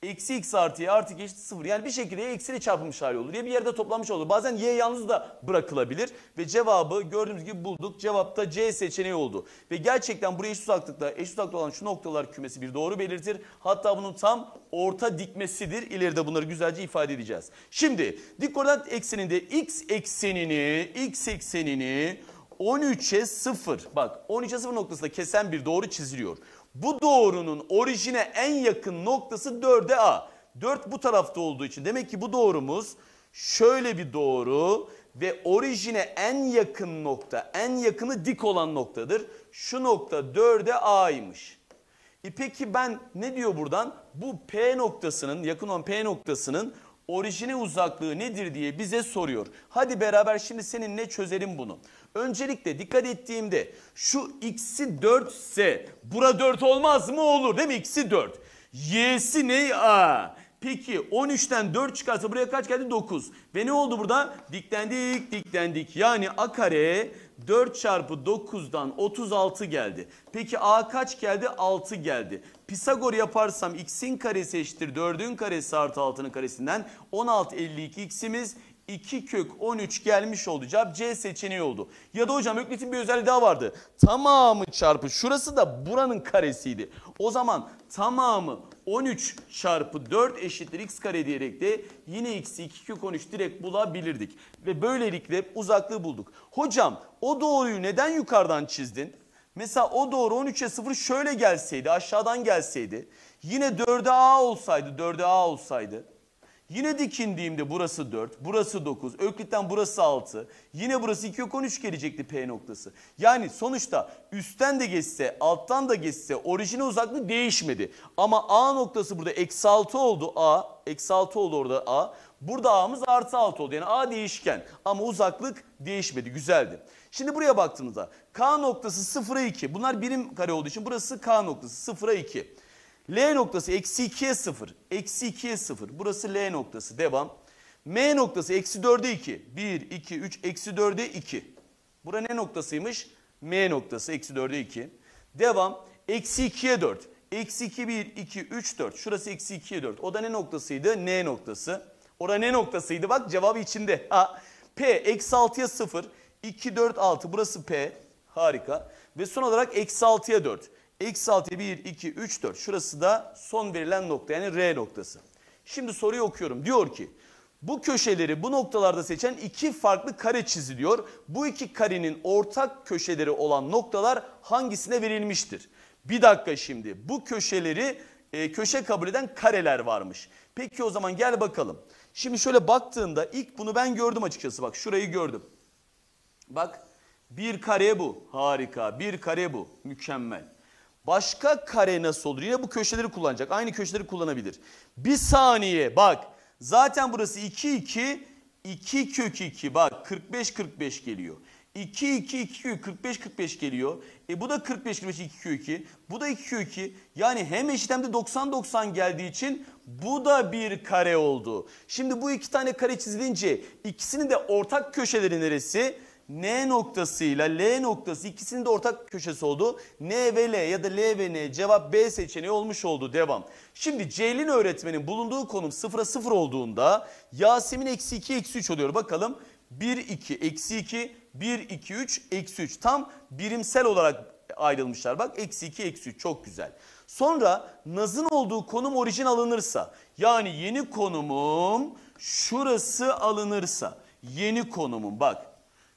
A: Eksi x artı y artı eşit sıfır. Yani bir şekilde y eksiyle çarpılmış hali olur. Ya bir yerde toplanmış olur. Bazen y yalnız da bırakılabilir. Ve cevabı gördüğünüz gibi bulduk. Cevapta C seçeneği oldu. Ve gerçekten buraya eşit uzaklıkta, eşit uzaklıkta olan şu noktalar kümesi bir doğru belirtir. Hatta bunun tam orta dikmesidir. İleride bunları güzelce ifade edeceğiz. Şimdi dik koordinat ekseninde x eksenini, x eksenini 13'e 0 bak 13'e 0 noktasında kesen bir doğru çiziliyor. Bu doğrunun orijine en yakın noktası 4'e A. 4 bu tarafta olduğu için demek ki bu doğrumuz şöyle bir doğru ve orijine en yakın nokta, en yakını dik olan noktadır. Şu nokta 4'e A'ymış. E peki ben ne diyor buradan? Bu P noktasının, yakın olan P noktasının orijine uzaklığı nedir diye bize soruyor. Hadi beraber şimdi seninle çözelim bunu. Öncelikle dikkat ettiğimde şu x'i 4 ise bura 4 olmaz mı olur değil mi? X'i 4. Y'si ne? A. Peki 13'ten 4 çıkarsa buraya kaç geldi? 9. Ve ne oldu burada? Diklendik diklendik. Yani a kare 4 çarpı 9'dan 36 geldi. Peki A kaç geldi? 6 geldi. Pisagor yaparsam x'in karesi eşittir 4'ün karesi artı 6'nın karesinden 16 52 x'imiz 2 kök 13 gelmiş oldu. Cevap C seçeneği oldu. Ya da hocam Öklit'in bir özelliği daha vardı. Tamamı çarpı şurası da buranın karesiydi. O zaman tamamı 13 çarpı 4 eşittir x kare diyerek de yine x'i 2 kök 13 direkt bulabilirdik. Ve böylelikle uzaklığı bulduk. Hocam o doğruyu neden yukarıdan çizdin? Mesela o doğru 13'e 0 şöyle gelseydi aşağıdan gelseydi yine 4'e a olsaydı 4'e a olsaydı Yine dikindiğimde burası 4, burası 9, Öklit'ten burası 6. Yine burası 2 yok 13 gelecekti P noktası. Yani sonuçta üstten de geçse alttan da geçse orijine uzaklık değişmedi. Ama A noktası burada eksi 6 oldu A. Eksi 6 oldu orada A. Burada A'mız artı 6 oldu. Yani A değişken ama uzaklık değişmedi. Güzeldi. Şimdi buraya baktığımızda K noktası 0'a 2. Bunlar birim kare olduğu için burası K noktası 0'a 2. L noktası eksi 2'ye 0. Eksi 2'ye 0. Burası L noktası. Devam. M noktası eksi 4'e 2. 1, 2, 3, eksi 4'e 2. Bura ne noktasıymış? M noktası eksi 4'e 2. Devam. Eksi 2'ye 4. Eksi 2, 1, 2, 3, 4. Şurası eksi 2'ye 4. O da ne noktasıydı? N noktası. Ora ne noktasıydı? Bak cevabı içinde. Ha. P eksi 6'ya 0. 2, 4, 6. Burası P. Harika. Ve son olarak eksi 6'ya 4. X altı 1, 2, 3, 4. Şurası da son verilen nokta yani R noktası. Şimdi soruyu okuyorum. Diyor ki bu köşeleri bu noktalarda seçen iki farklı kare çiziliyor. Bu iki karenin ortak köşeleri olan noktalar hangisine verilmiştir? Bir dakika şimdi bu köşeleri e, köşe kabul eden kareler varmış. Peki o zaman gel bakalım. Şimdi şöyle baktığında ilk bunu ben gördüm açıkçası bak şurayı gördüm. Bak bir kare bu harika bir kare bu mükemmel. Başka kare nasıl olur? Yine bu köşeleri kullanacak. Aynı köşeleri kullanabilir. Bir saniye bak. Zaten burası 2 2 2 kök 2 bak 45 45 geliyor. 2 2 2 kök 45 45 geliyor. E bu da 45 45 2 kök 2. Bu da 2 kök 2. Yani hem eşit hem de 90 90 geldiği için bu da bir kare oldu. Şimdi bu iki tane kare çizilince ikisinin de ortak köşeleri neresi? N noktasıyla L noktası ikisinin de ortak köşesi oldu. N ve L ya da L ve N cevap B seçeneği olmuş oldu. Devam. Şimdi Ceylin öğretmenin bulunduğu konum sıfıra sıfır olduğunda Yasemin eksi 2 eksi 3 oluyor. Bakalım 1 2 eksi 2 1 2 3 eksi 3 tam birimsel olarak ayrılmışlar. Bak eksi 2 eksi 3 çok güzel. Sonra Naz'ın olduğu konum orijin alınırsa yani yeni konumum şurası alınırsa yeni konumum bak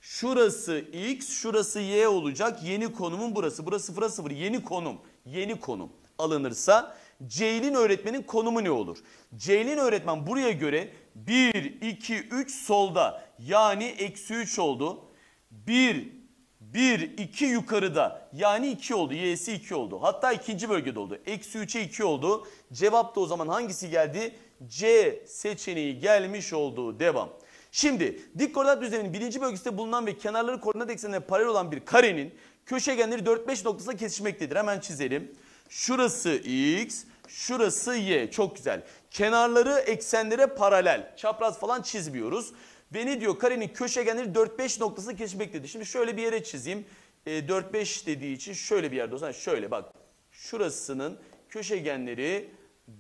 A: Şurası x, şurası y olacak. Yeni konumun burası. Burası sıfıra sıfır. Yeni konum. Yeni konum alınırsa Ceylin öğretmenin konumu ne olur? Ceylin öğretmen buraya göre 1, 2, 3 solda yani eksi 3 oldu. 1, 1, 2 yukarıda yani 2 oldu. Y'si 2 oldu. Hatta ikinci bölgede oldu. Eksi 3'e 2 oldu. Cevap da o zaman hangisi geldi? C seçeneği gelmiş oldu. Devam. Şimdi dik koordinat düzleminin birinci bölgesinde bulunan ve kenarları koordinat eksenine paralel olan bir karenin köşegenleri 4-5 noktasına kesişmektedir. Hemen çizelim. Şurası x, şurası y. Çok güzel. Kenarları eksenlere paralel. Çapraz falan çizmiyoruz. Ve ne diyor? Karenin köşegenleri 4-5 noktasına kesişmektedir. Şimdi şöyle bir yere çizeyim. E, 4-5 dediği için şöyle bir yerde olsun. Şöyle bak. Şurasının köşegenleri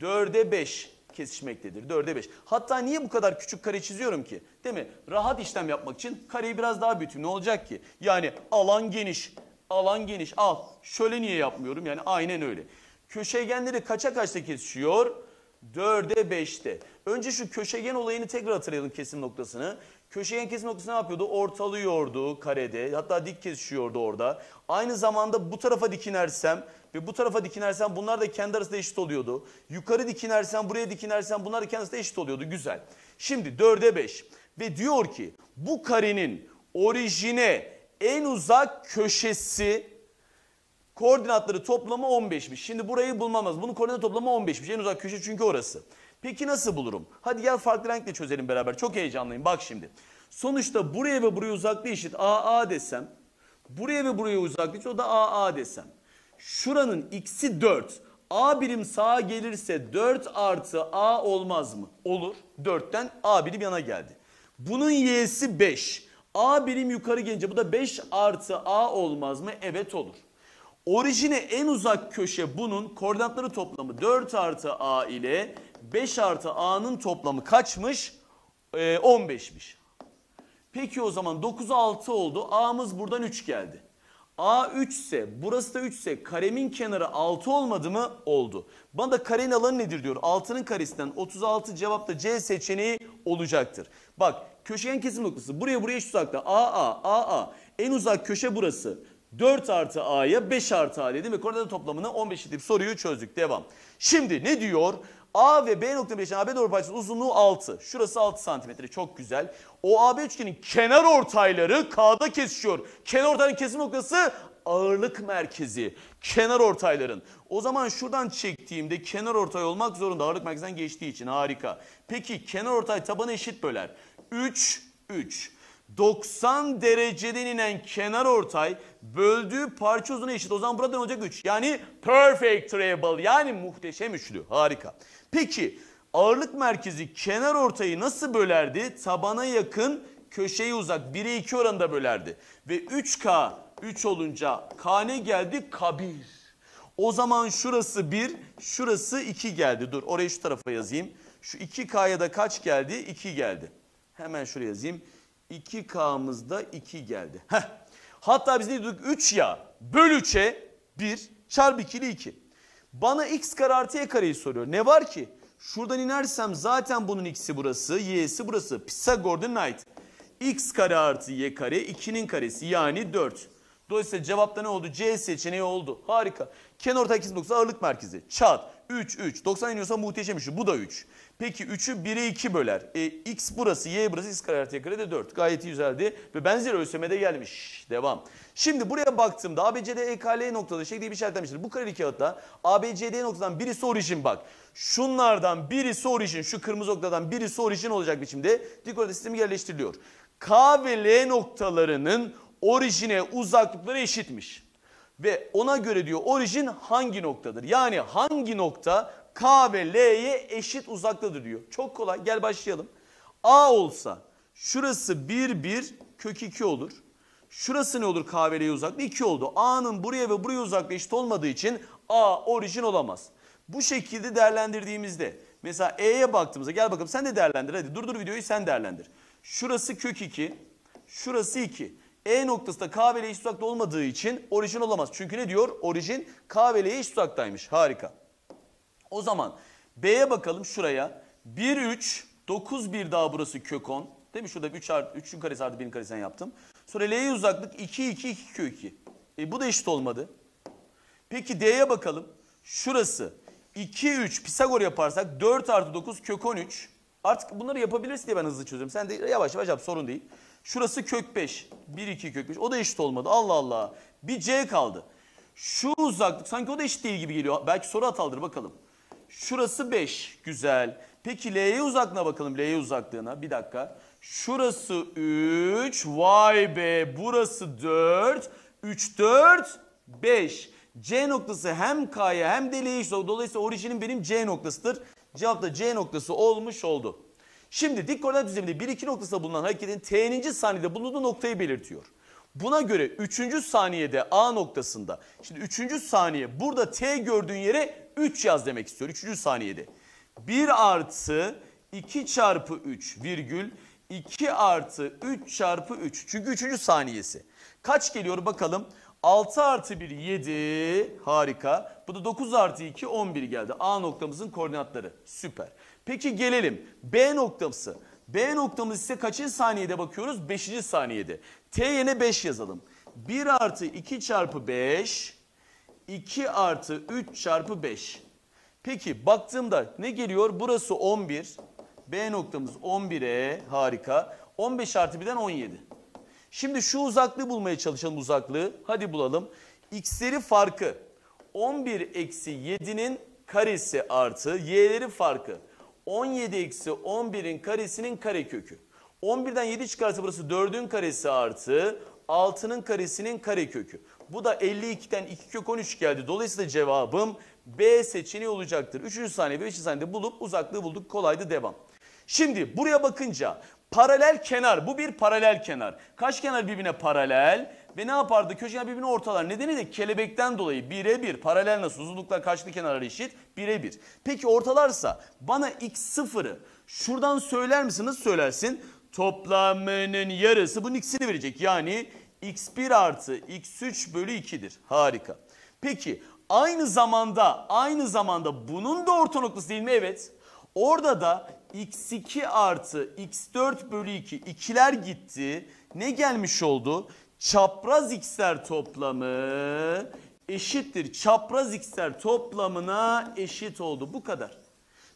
A: 4'e 5 kesişmektedir. 4'e 5. Hatta niye bu kadar küçük kare çiziyorum ki? Değil mi? Rahat işlem yapmak için kareyi biraz daha büyüteyim. Ne olacak ki? Yani alan geniş. Alan geniş. Al. Şöyle niye yapmıyorum? Yani aynen öyle. Köşegenleri kaça kaçta kesişiyor? 4'e 5'te. Önce şu köşegen olayını tekrar hatırlayalım kesim noktasını. Köşegen kesim noktası ne yapıyordu? Ortalıyordu karede. Hatta dik kesişiyordu orada. Aynı zamanda bu tarafa dikinersem ve bu tarafa dikinersen bunlar da kendi arasında eşit oluyordu. Yukarı dikinersen buraya dikinersen bunlar da kendi arasında eşit oluyordu. Güzel. Şimdi 4'e 5 ve diyor ki bu karenin orijine en uzak köşesi koordinatları toplamı 15'miş. Şimdi burayı bulmamız. Bunun koordinat toplamı 15'miş. En uzak köşe çünkü orası. Peki nasıl bulurum? Hadi gel farklı renkle çözelim beraber. Çok heyecanlıyım. Bak şimdi. Sonuçta buraya ve buraya uzaklığı eşit. AA desem. Buraya ve buraya uzaklığı eşit. O da AA desem şuranın x'i 4. A birim sağa gelirse 4 artı A olmaz mı? Olur. 4'ten A birim yana geldi. Bunun y'si 5. A birim yukarı gelince bu da 5 artı A olmaz mı? Evet olur. Orijine en uzak köşe bunun koordinatları toplamı 4 artı A ile 5 artı A'nın toplamı kaçmış? Ee, 15'miş. Peki o zaman 9 6 oldu. A'mız buradan 3 geldi. A 3 ise burası da 3 ise karemin kenarı 6 olmadı mı? Oldu. Bana da karenin alanı nedir diyor. 6'nın karesinden 36 cevap da C seçeneği olacaktır. Bak köşegen kesim noktası buraya buraya eşit uzakta. A A A A en uzak köşe burası. 4 artı A'ya 5 artı A dedim ve koordinat toplamını 15 edip soruyu çözdük. Devam. Şimdi ne diyor? A ve B nokta birleşen AB doğru parçası uzunluğu 6. Şurası 6 santimetre çok güzel. O AB üçgenin kenar ortayları K'da kesişiyor. Kenar ortayların kesim noktası ağırlık merkezi. Kenar ortayların. O zaman şuradan çektiğimde kenar ortay olmak zorunda ağırlık merkezinden geçtiği için harika. Peki kenar ortay tabanı eşit böler. 3, 3. 90 dereceden inen kenar ortay böldüğü parça uzunluğu eşit. O zaman burada ne olacak 3. Yani perfect treble yani muhteşem üçlü. Harika. Peki ağırlık merkezi kenar ortayı nasıl bölerdi? Tabana yakın köşeye uzak 1'e 2 oranında bölerdi. Ve 3K 3 olunca K ne geldi? Kabir. O zaman şurası 1, şurası 2 geldi. Dur orayı şu tarafa yazayım. Şu 2K'ya da kaç geldi? 2 geldi. Hemen şuraya yazayım. 2K'mızda 2 geldi. Heh. Hatta biz ne diyorduk? 3 ya böl 3'e 1 çarpı 2'li 2. Bana x kare artı y kareyi soruyor. Ne var ki? Şuradan inersem zaten bunun x'i burası, y'si burası. Pisagor'dan ait. x kare artı y kare 2'nin karesi yani 4. Dolayısıyla cevapta ne oldu? C seçeneği oldu. Harika. Kenar ortak ikiz noktası ağırlık merkezi. Çat. 3, 3. 90 iniyorsa muhteşem işi. Bu da 3. Peki 3'ü 1'e 2 böler. E, x burası, y burası, x kare artı y kare de 4. Gayet iyi güzeldi. Ve benzer ÖSYM'de gelmiş. Devam. Şimdi buraya baktığımda ABCD EKL noktada şey diye bir işaretlemiştir. Bu kareli kağıtta ABCD noktadan birisi orijin bak. Şunlardan birisi orijin, şu kırmızı noktadan birisi orijin olacak biçimde dekorate sistemi yerleştiriliyor. K ve L noktalarının orijine uzaklıkları eşitmiş. Ve ona göre diyor orijin hangi noktadır? Yani hangi nokta K ve L'ye eşit uzaklıdır diyor. Çok kolay gel başlayalım. A olsa şurası 1 1 kök 2 olur. Şurası ne olur K ve L'ye uzaklığı 2 oldu. A'nın buraya ve buraya uzaklığı eşit olmadığı için A orijin olamaz. Bu şekilde değerlendirdiğimizde mesela E'ye baktığımızda gel bakalım sen de değerlendir hadi durdur videoyu sen değerlendir. Şurası kök 2 şurası 2. E noktası K ve L'ye eşit uzakta olmadığı için orijin olamaz. Çünkü ne diyor? Orijin K ve L'ye eşit uzaktaymış. Harika. O zaman B'ye bakalım şuraya. 1, 3, 9, 1 daha burası kök 10. Değil mi? Şurada 3 artı, 3'ün karesi artı 1'in karesinden yaptım. Sonra L'ye uzaklık 2, 2, 2 kök 2. E bu da eşit olmadı. Peki D'ye bakalım. Şurası 2, 3 Pisagor yaparsak 4 artı 9 kök 13. Artık bunları yapabilirsin diye ben hızlı çözüyorum. Sen de yavaş yavaş yap sorun değil. Şurası kök 5. 1, 2 kök 5. O da eşit olmadı. Allah Allah. Bir C kaldı. Şu uzaklık sanki o da eşit değil gibi geliyor. Belki soru hatalıdır bakalım. Şurası 5. Güzel. Peki L'ye uzaklığına bakalım. L'ye uzaklığına. Bir dakika. Şurası 3. Vay be. Burası 4. 3, 4, 5. C noktası hem K'ya hem de L'ye eşit. Dolayısıyla orijinin benim C noktasıdır. Cevap da C noktası olmuş oldu. Şimdi dik koordinat düzleminde 1-2 noktasında bulunan hareketin t'ninci saniyede bulunduğu noktayı belirtiyor. Buna göre 3. saniyede A noktasında, şimdi 3. saniye burada T gördüğün yere 3 yaz demek istiyor. 3. saniyede. 1 artı 2 çarpı 3 virgül 2 artı 3 çarpı 3. Çünkü 3. saniyesi. Kaç geliyor bakalım. 6 artı 1 7 harika. Bu da 9 artı 2 11 geldi. A noktamızın koordinatları süper. Peki gelelim B noktamızı B noktamız ise kaçıncı saniyede bakıyoruz? 5. saniyede. T yerine 5 yazalım. 1 artı 2 çarpı 5 2 artı 3 çarpı 5. Peki baktığımda ne geliyor? Burası 11. B noktamız 11'e harika. 15 artı 1'den 17. Şimdi şu uzaklığı bulmaya çalışalım uzaklığı. Hadi bulalım. X'leri farkı 11 eksi 7'nin karesi artı y'leri farkı 17 eksi 11'in karesinin karekökü. 11'den 7 çıkarsa burası 4'ün karesi artı 6'nın karesinin karekökü. Bu da 52'den 2 kök 13 geldi. Dolayısıyla cevabım B seçeneği olacaktır. 3. saniye ve 5. saniyede bulup uzaklığı bulduk. Kolaydı devam. Şimdi buraya bakınca paralel kenar bu bir paralel kenar. Kaç kenar birbirine paralel ve ne yapardı? Köşeler birbirine ortalar. Nedeni de kelebekten dolayı birebir paralel nasıl uzunluklar kaçlı kenarları eşit? Birebir. Peki ortalarsa bana x sıfırı şuradan söyler misiniz? Nasıl söylersin? Toplamının yarısı bunun x'ini verecek. Yani x1 artı x3 bölü 2'dir. Harika. Peki aynı zamanda aynı zamanda bunun da orta değil mi? Evet. Orada da x2 artı x4 bölü 2 ikiler gitti. Ne gelmiş oldu? Çapraz x'ler toplamı eşittir. Çapraz x'ler toplamına eşit oldu. Bu kadar.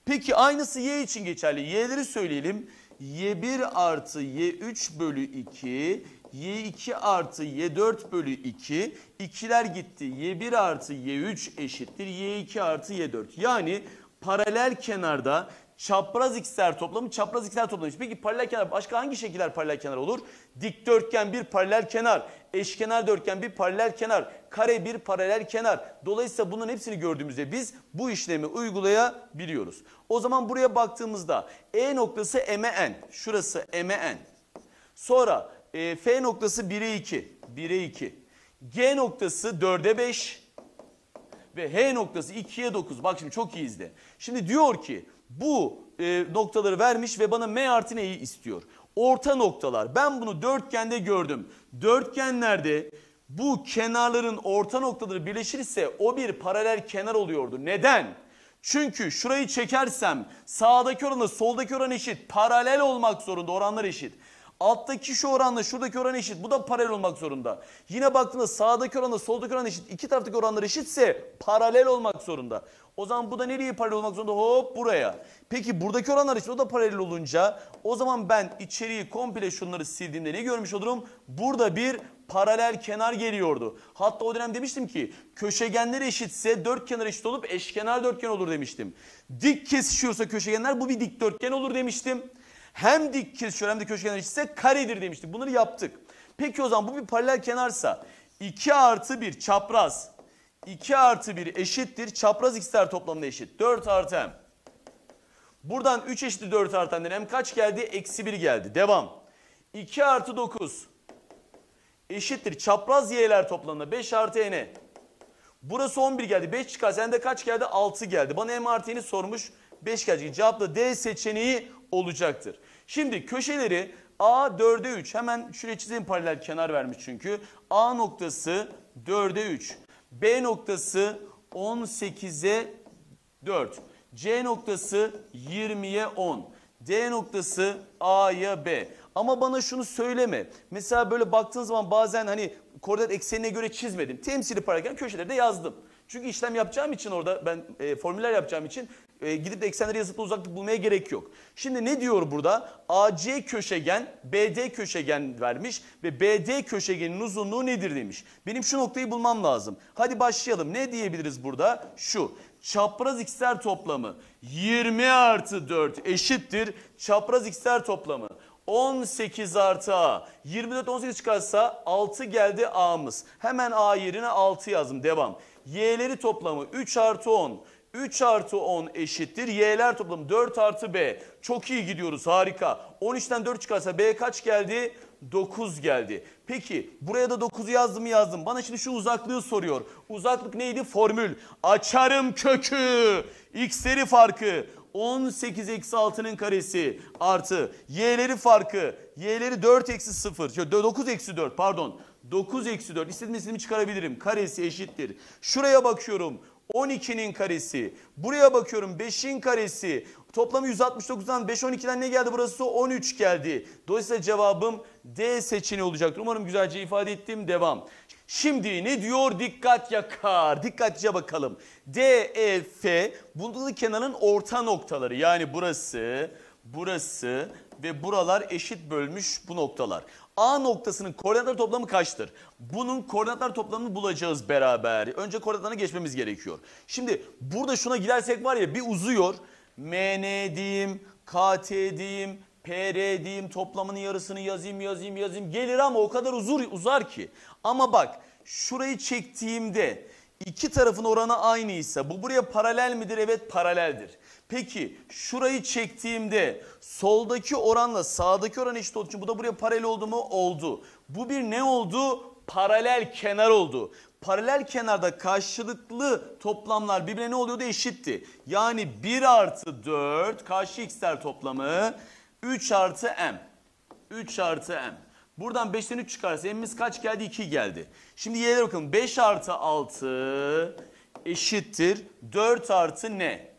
A: Peki aynısı y için geçerli. Y'leri söyleyelim. y1 artı y3 bölü 2 y2 artı y4 bölü 2. 2'ler gitti. y1 artı y3 eşittir. y2 artı y4. Yani paralel kenarda çapraz x'ler toplamı çapraz x'ler toplamı. Peki paralel kenar başka hangi şekiller paralel kenar olur? Dikdörtgen bir paralel kenar, eşkenar dörtgen bir paralel kenar, kare bir paralel kenar. Dolayısıyla bunun hepsini gördüğümüzde biz bu işlemi uygulayabiliyoruz. O zaman buraya baktığımızda E noktası N. şurası N. Sonra e, F noktası 1'e 2. 1'e 2. G noktası 4'e 5 ve H noktası 2'ye 9. Bak şimdi çok iyi izle. Şimdi diyor ki bu e, noktaları vermiş ve bana M artı neyi istiyor? Orta noktalar. Ben bunu dörtgende gördüm. Dörtgenlerde bu kenarların orta noktaları birleşirse o bir paralel kenar oluyordu. Neden? Çünkü şurayı çekersem sağdaki oranla soldaki oran eşit. Paralel olmak zorunda oranlar eşit. Alttaki şu oranla şuradaki oran eşit. Bu da paralel olmak zorunda. Yine baktığında sağdaki oranla soldaki oran eşit. İki taraftaki oranlar eşitse paralel olmak zorunda. O zaman bu da nereye paralel olmak zorunda? Hop buraya. Peki buradaki oranlar eşit. O da paralel olunca o zaman ben içeriği komple şunları sildiğimde ne görmüş olurum? Burada bir paralel kenar geliyordu. Hatta o dönem demiştim ki köşegenler eşitse dört kenar eşit olup eşkenar dörtgen olur demiştim. Dik kesişiyorsa köşegenler bu bir dikdörtgen olur demiştim. Hem dik kesişiyor hem de köşe kenarı eşitse karedir demiştik. Bunları yaptık. Peki o zaman bu bir paralel kenarsa 2 artı 1 çapraz 2 artı 1 eşittir. Çapraz x'ler toplamına eşit. 4 artı m. Buradan 3 eşittir 4 artı m'den m kaç geldi? Eksi 1 geldi. Devam. 2 artı 9 eşittir. Çapraz y'ler toplamına 5 artı n. Burası 11 geldi. 5 çıkar. Sende kaç geldi? 6 geldi. Bana m artı n'i sormuş. 5 gelecek. Cevapla D seçeneği olacaktır. Şimdi köşeleri A 4'e 3 hemen şuraya çizeyim paralel kenar vermiş çünkü. A noktası 4'e 3. B noktası 18'e 4. C noktası 20'ye 10. D noktası A'ya B. Ama bana şunu söyleme. Mesela böyle baktığın zaman bazen hani koordinat eksenine göre çizmedim. Temsili paralelken köşeleri de yazdım. Çünkü işlem yapacağım için orada ben e, formüller yapacağım için e, gidip eksenleri yazıp da uzaklık bulmaya gerek yok. Şimdi ne diyor burada? AC köşegen BD köşegen vermiş ve BD köşegenin uzunluğu nedir demiş. Benim şu noktayı bulmam lazım. Hadi başlayalım. Ne diyebiliriz burada? Şu çapraz x'ler toplamı 20 artı 4 eşittir çapraz x'ler toplamı 18 artı A. 24 18 çıkarsa 6 geldi A'mız. Hemen A yerine 6 yazdım. Devam. Y'leri toplamı 3 artı 10. 3 artı 10 eşittir. Y'ler toplam 4 artı B. Çok iyi gidiyoruz harika. 13'ten 4 çıkarsa B kaç geldi? 9 geldi. Peki buraya da 9'u yazdım mı yazdım. Bana şimdi şu uzaklığı soruyor. Uzaklık neydi? Formül. Açarım kökü. X'leri farkı. 18 eksi 6'nın karesi artı y'leri farkı y'leri 4 eksi 0 9 eksi 4 pardon 9 eksi 4 istediğim çıkarabilirim karesi eşittir. Şuraya bakıyorum 12'nin karesi. Buraya bakıyorum 5'in karesi. Toplamı 169'dan 5 12'den ne geldi burası? 13 geldi. Dolayısıyla cevabım D seçeneği olacaktır. Umarım güzelce ifade ettim. Devam. Şimdi ne diyor dikkat yakar. Dikkatlice bakalım. D, E, F bulunduğu kenarın orta noktaları. Yani burası, burası ve buralar eşit bölmüş bu noktalar. A noktasının koordinatlar toplamı kaçtır? Bunun koordinatlar toplamını bulacağız beraber. Önce koordinatlarına geçmemiz gerekiyor. Şimdi burada şuna gidersek var ya bir uzuyor. MN diyeyim, KT diyeyim, PR diyeyim toplamının yarısını yazayım yazayım yazayım. Gelir ama o kadar uzur, uzar ki. Ama bak şurayı çektiğimde iki tarafın oranı aynıysa bu buraya paralel midir? Evet paraleldir. Peki şurayı çektiğimde soldaki oranla sağdaki oran eşit olduğu için bu da buraya paralel oldu mu? Oldu. Bu bir ne oldu? Paralel kenar oldu. Paralel kenarda karşılıklı toplamlar birbirine ne oluyordu? Eşitti. Yani 1 artı 4 karşı x'ler toplamı 3 artı m. 3 artı m. Buradan 5'ten 3 çıkarsa m'imiz kaç geldi? 2 geldi. Şimdi y'lere bakalım. 5 artı 6 eşittir. 4 artı ne?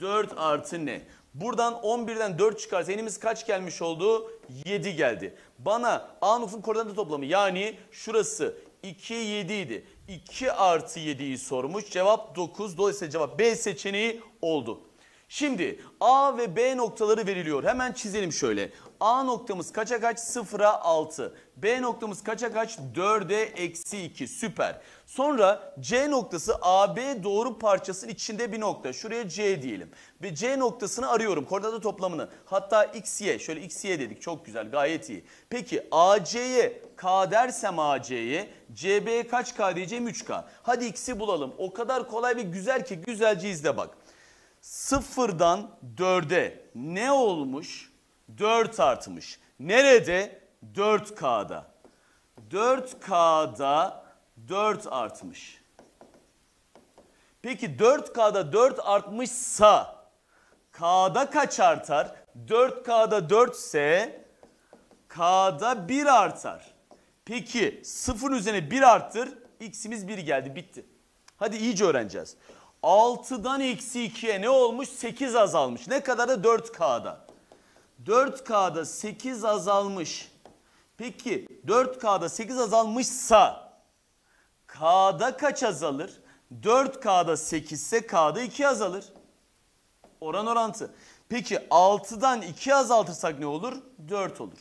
A: 4 artı ne? Buradan 11'den 4 çıkar. Senimiz kaç gelmiş oldu? 7 geldi. Bana A noktasının koordinat toplamı yani şurası 2, 7 idi. 2 artı 7'yi sormuş. Cevap 9. Dolayısıyla cevap B seçeneği oldu. Şimdi A ve B noktaları veriliyor. Hemen çizelim şöyle. A noktamız kaça kaç? 0'a 6. B noktamız kaça kaç? 4'e eksi 2. Süper. Sonra C noktası AB doğru parçasının içinde bir nokta. Şuraya C diyelim. Ve C noktasını arıyorum. koordinat toplamını. Hatta XY. Şöyle XY dedik. Çok güzel. Gayet iyi. Peki AC'ye K dersem AC'ye CB'ye kaç K diyeceğim 3K. Hadi X'i bulalım. O kadar kolay ve güzel ki güzelce izle bak. Sıfırdan 4'e ne olmuş? 4 artmış. Nerede? 4K'da. 4K'da 4 artmış. Peki 4K'da 4 artmışsa K'da kaç artar? 4K'da 4 ise K'da 1 artar. Peki 0'ın üzerine 1 arttır. X'imiz 1 geldi bitti. Hadi iyice öğreneceğiz. 6'dan eksi 2'ye ne olmuş? 8 azalmış. Ne kadar da 4K'da. 4K'da 8 azalmış. Peki 4K'da 8 azalmışsa K'da kaç azalır? 4K'da 8 ise K'da 2 azalır. Oran orantı. Peki 6'dan 2 azaltırsak ne olur? 4 olur.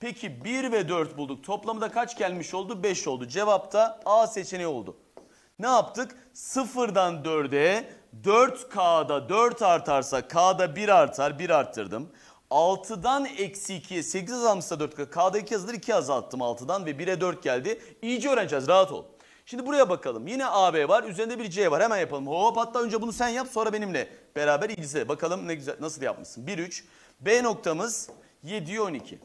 A: Peki 1 ve 4 bulduk. Toplamı da kaç gelmiş oldu? 5 oldu. Cevap da A seçeneği oldu. Ne yaptık? 0'dan 4'e 4K'da 4 artarsa K'da 1 artar 1 arttırdım. 6'dan eksi 2'ye 8 azalmışsa 4K. K'da 2 azalır 2 azalttım 6'dan ve 1'e 4 geldi. İyice öğreneceğiz rahat ol. Şimdi buraya bakalım. Yine AB var. Üzerinde bir C var. Hemen yapalım. Hop hatta önce bunu sen yap sonra benimle beraber izle. Bakalım ne güzel nasıl yapmışsın. 1 3 B noktamız 7 12.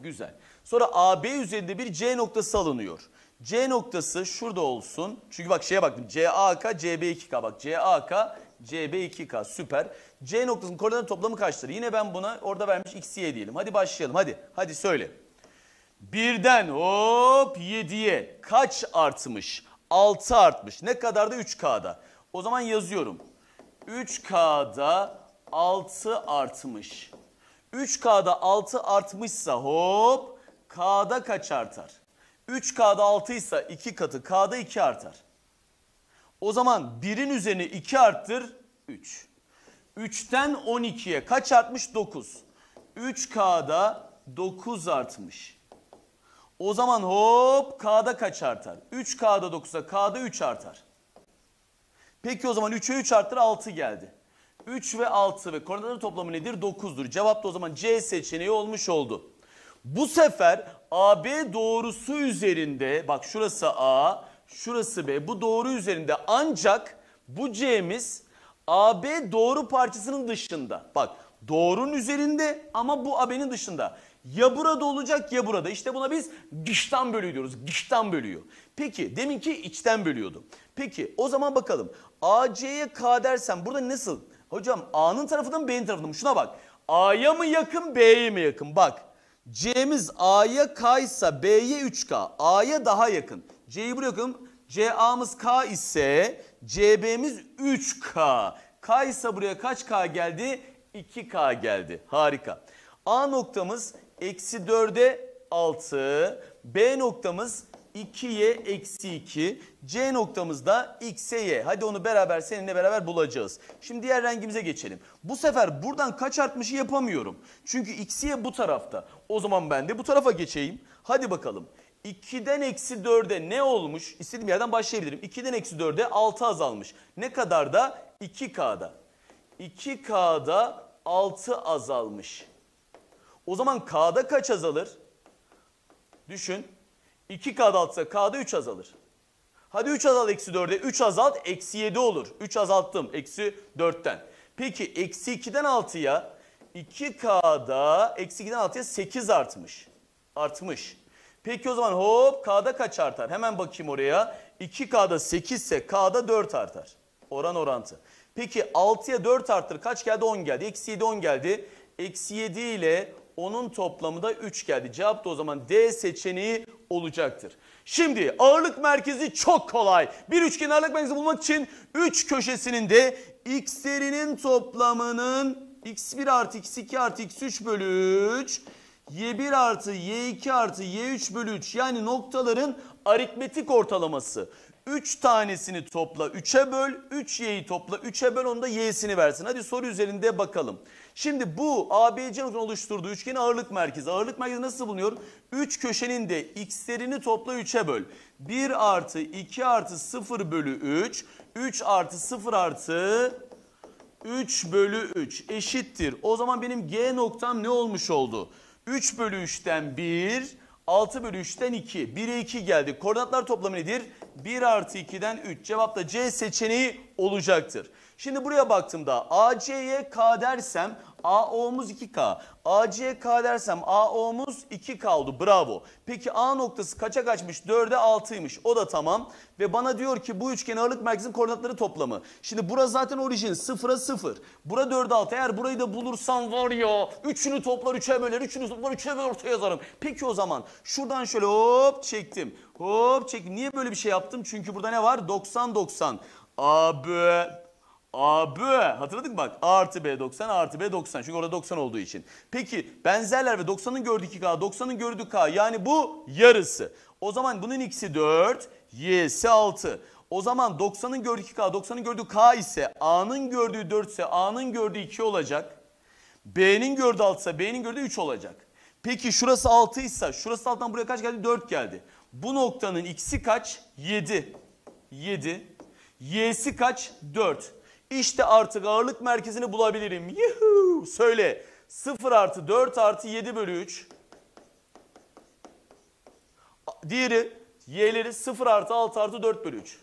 A: Güzel. Sonra AB üzerinde bir C noktası alınıyor. C noktası şurada olsun. Çünkü bak şeye baktım. CAK, CB2K. Bak CAK, CB2K süper. C noktasının koordinat toplamı kaçtır? Yine ben buna orada vermiş X'ye diyelim. Hadi başlayalım hadi. Hadi söyle. Birden hop 7'ye kaç artmış? 6 artmış. Ne kadar da 3K'da. O zaman yazıyorum. 3K'da 6 artmış. 3K'da 6 artmışsa hop K'da kaç artar? 3K'da 6 ise 2 katı K'da 2 artar. O zaman 1'in üzerine 2 arttır 3. 3'ten 12'ye kaç artmış? 9. 3K'da 9 artmış. O zaman hop K'da kaç artar? 3 K'da 9'a K'da 3 artar. Peki o zaman 3'e 3 arttır 6 geldi. 3 ve 6 ve koordinatların toplamı nedir? 9'dur. Cevap da o zaman C seçeneği olmuş oldu. Bu sefer AB doğrusu üzerinde bak şurası A, şurası B. Bu doğru üzerinde ancak bu C'miz AB doğru parçasının dışında. Bak doğrunun üzerinde ama bu AB'nin dışında. Ya burada olacak ya burada. İşte buna biz dıştan bölüyor diyoruz. Dıştan bölüyor. Peki demin ki içten bölüyordu. Peki o zaman bakalım. AC'ye K dersem burada nasıl? Hocam A'nın tarafında mı B'nin tarafında mı? Şuna bak. A'ya mı yakın B'ye mi yakın? Bak. C'miz A'ya K ise B'ye 3K. A'ya daha yakın. C'yi C A'mız K ise CB'miz 3K. K ise buraya kaç K geldi? 2K geldi. Harika. A noktamız Eksi 4'e 6. B noktamız 2y eksi 2. C noktamız da x'e y. Hadi onu beraber seninle beraber bulacağız. Şimdi diğer rengimize geçelim. Bu sefer buradan kaç artmışı yapamıyorum. Çünkü y bu tarafta. O zaman ben de bu tarafa geçeyim. Hadi bakalım. 2'den eksi 4'e ne olmuş? İstediğim yerden başlayabilirim. 2'den eksi 4'e 6 azalmış. Ne kadar da? 2K'da. 2K'da 6 azalmış. O zaman K'da kaç azalır? Düşün. 2K'da altsa K'da 3 azalır. Hadi 3 azalt eksi 4'e 3 azalt eksi 7 olur. 3 azalttım eksi 4'ten. Peki eksi 2'den 6'ya 2K'da eksi 2'den 6'ya 8 artmış. Artmış. Peki o zaman hop K'da kaç artar? Hemen bakayım oraya. 2K'da 8 ise K'da 4 artar. Oran orantı. Peki 6'ya 4 arttır. Kaç geldi? 10 geldi. Eksi 7 10 geldi. Eksi 7 ile onun toplamı da 3 geldi. Cevap da o zaman D seçeneği olacaktır. Şimdi ağırlık merkezi çok kolay. Bir üçgen ağırlık merkezi bulmak için 3 köşesinin de x'lerinin toplamının x1 artı x2 artı x3 bölü 3 y1 artı y2 artı y3 bölü 3 yani noktaların aritmetik ortalaması. 3 tanesini topla 3'e böl 3y'yi topla 3'e böl onda y'sini versin. Hadi soru üzerinde bakalım. Şimdi bu ABC uzun oluşturduğu üçgenin ağırlık merkezi. Ağırlık merkezi nasıl bulunuyor? 3 köşenin de x'lerini topla 3'e böl. 1 artı 2 artı 0 bölü 3. 3 artı 0 artı 3 bölü 3 eşittir. O zaman benim G noktam ne olmuş oldu? 3 bölü 3'ten 1, 6 bölü 3'ten 2. 1'e 2 geldi. Koordinatlar toplamı nedir? 1 artı 2'den 3. Cevap da C seçeneği olacaktır. Şimdi buraya baktığımda AC'ye K dersem AO'muz 2K. AC'ye K dersem AO'muz 2K oldu. Bravo. Peki A noktası kaça kaçmış? 4'e 6'ymış. O da tamam. Ve bana diyor ki bu üçgen ağırlık merkezin koordinatları toplamı. Şimdi burası zaten orijin 0'a 0. Bura 4'e 6. Eğer burayı da bulursam var ya Üçünü toplar 3'e böler. üçünü toplar 3'e böler ortaya yazarım. Peki o zaman şuradan şöyle hop çektim. Hop çektim. Niye böyle bir şey yaptım? Çünkü burada ne var? 90 90. Abi AB. Hatırladık mı bak? A artı B 90, A artı B 90. Çünkü orada 90 olduğu için. Peki benzerler ve 90'ın gördüğü 2K, 90'ın gördüğü K. Yani bu yarısı. O zaman bunun x'i 4, y'si 6. O zaman 90'ın gördüğü 2K, 90'ın gördüğü K ise A'nın gördüğü 4 ise A'nın gördüğü 2 olacak. B'nin gördüğü 6 ise B'nin gördüğü 3 olacak. Peki şurası 6 ise şurası 6'dan buraya kaç geldi? 4 geldi. Bu noktanın x'i kaç? 7. 7. Y'si kaç? 4. İşte artık ağırlık merkezini bulabilirim. Yuhuu söyle 0 artı 4 artı 7 bölü 3. Diğeri y'leri 0 artı 6 artı 4 bölü 3.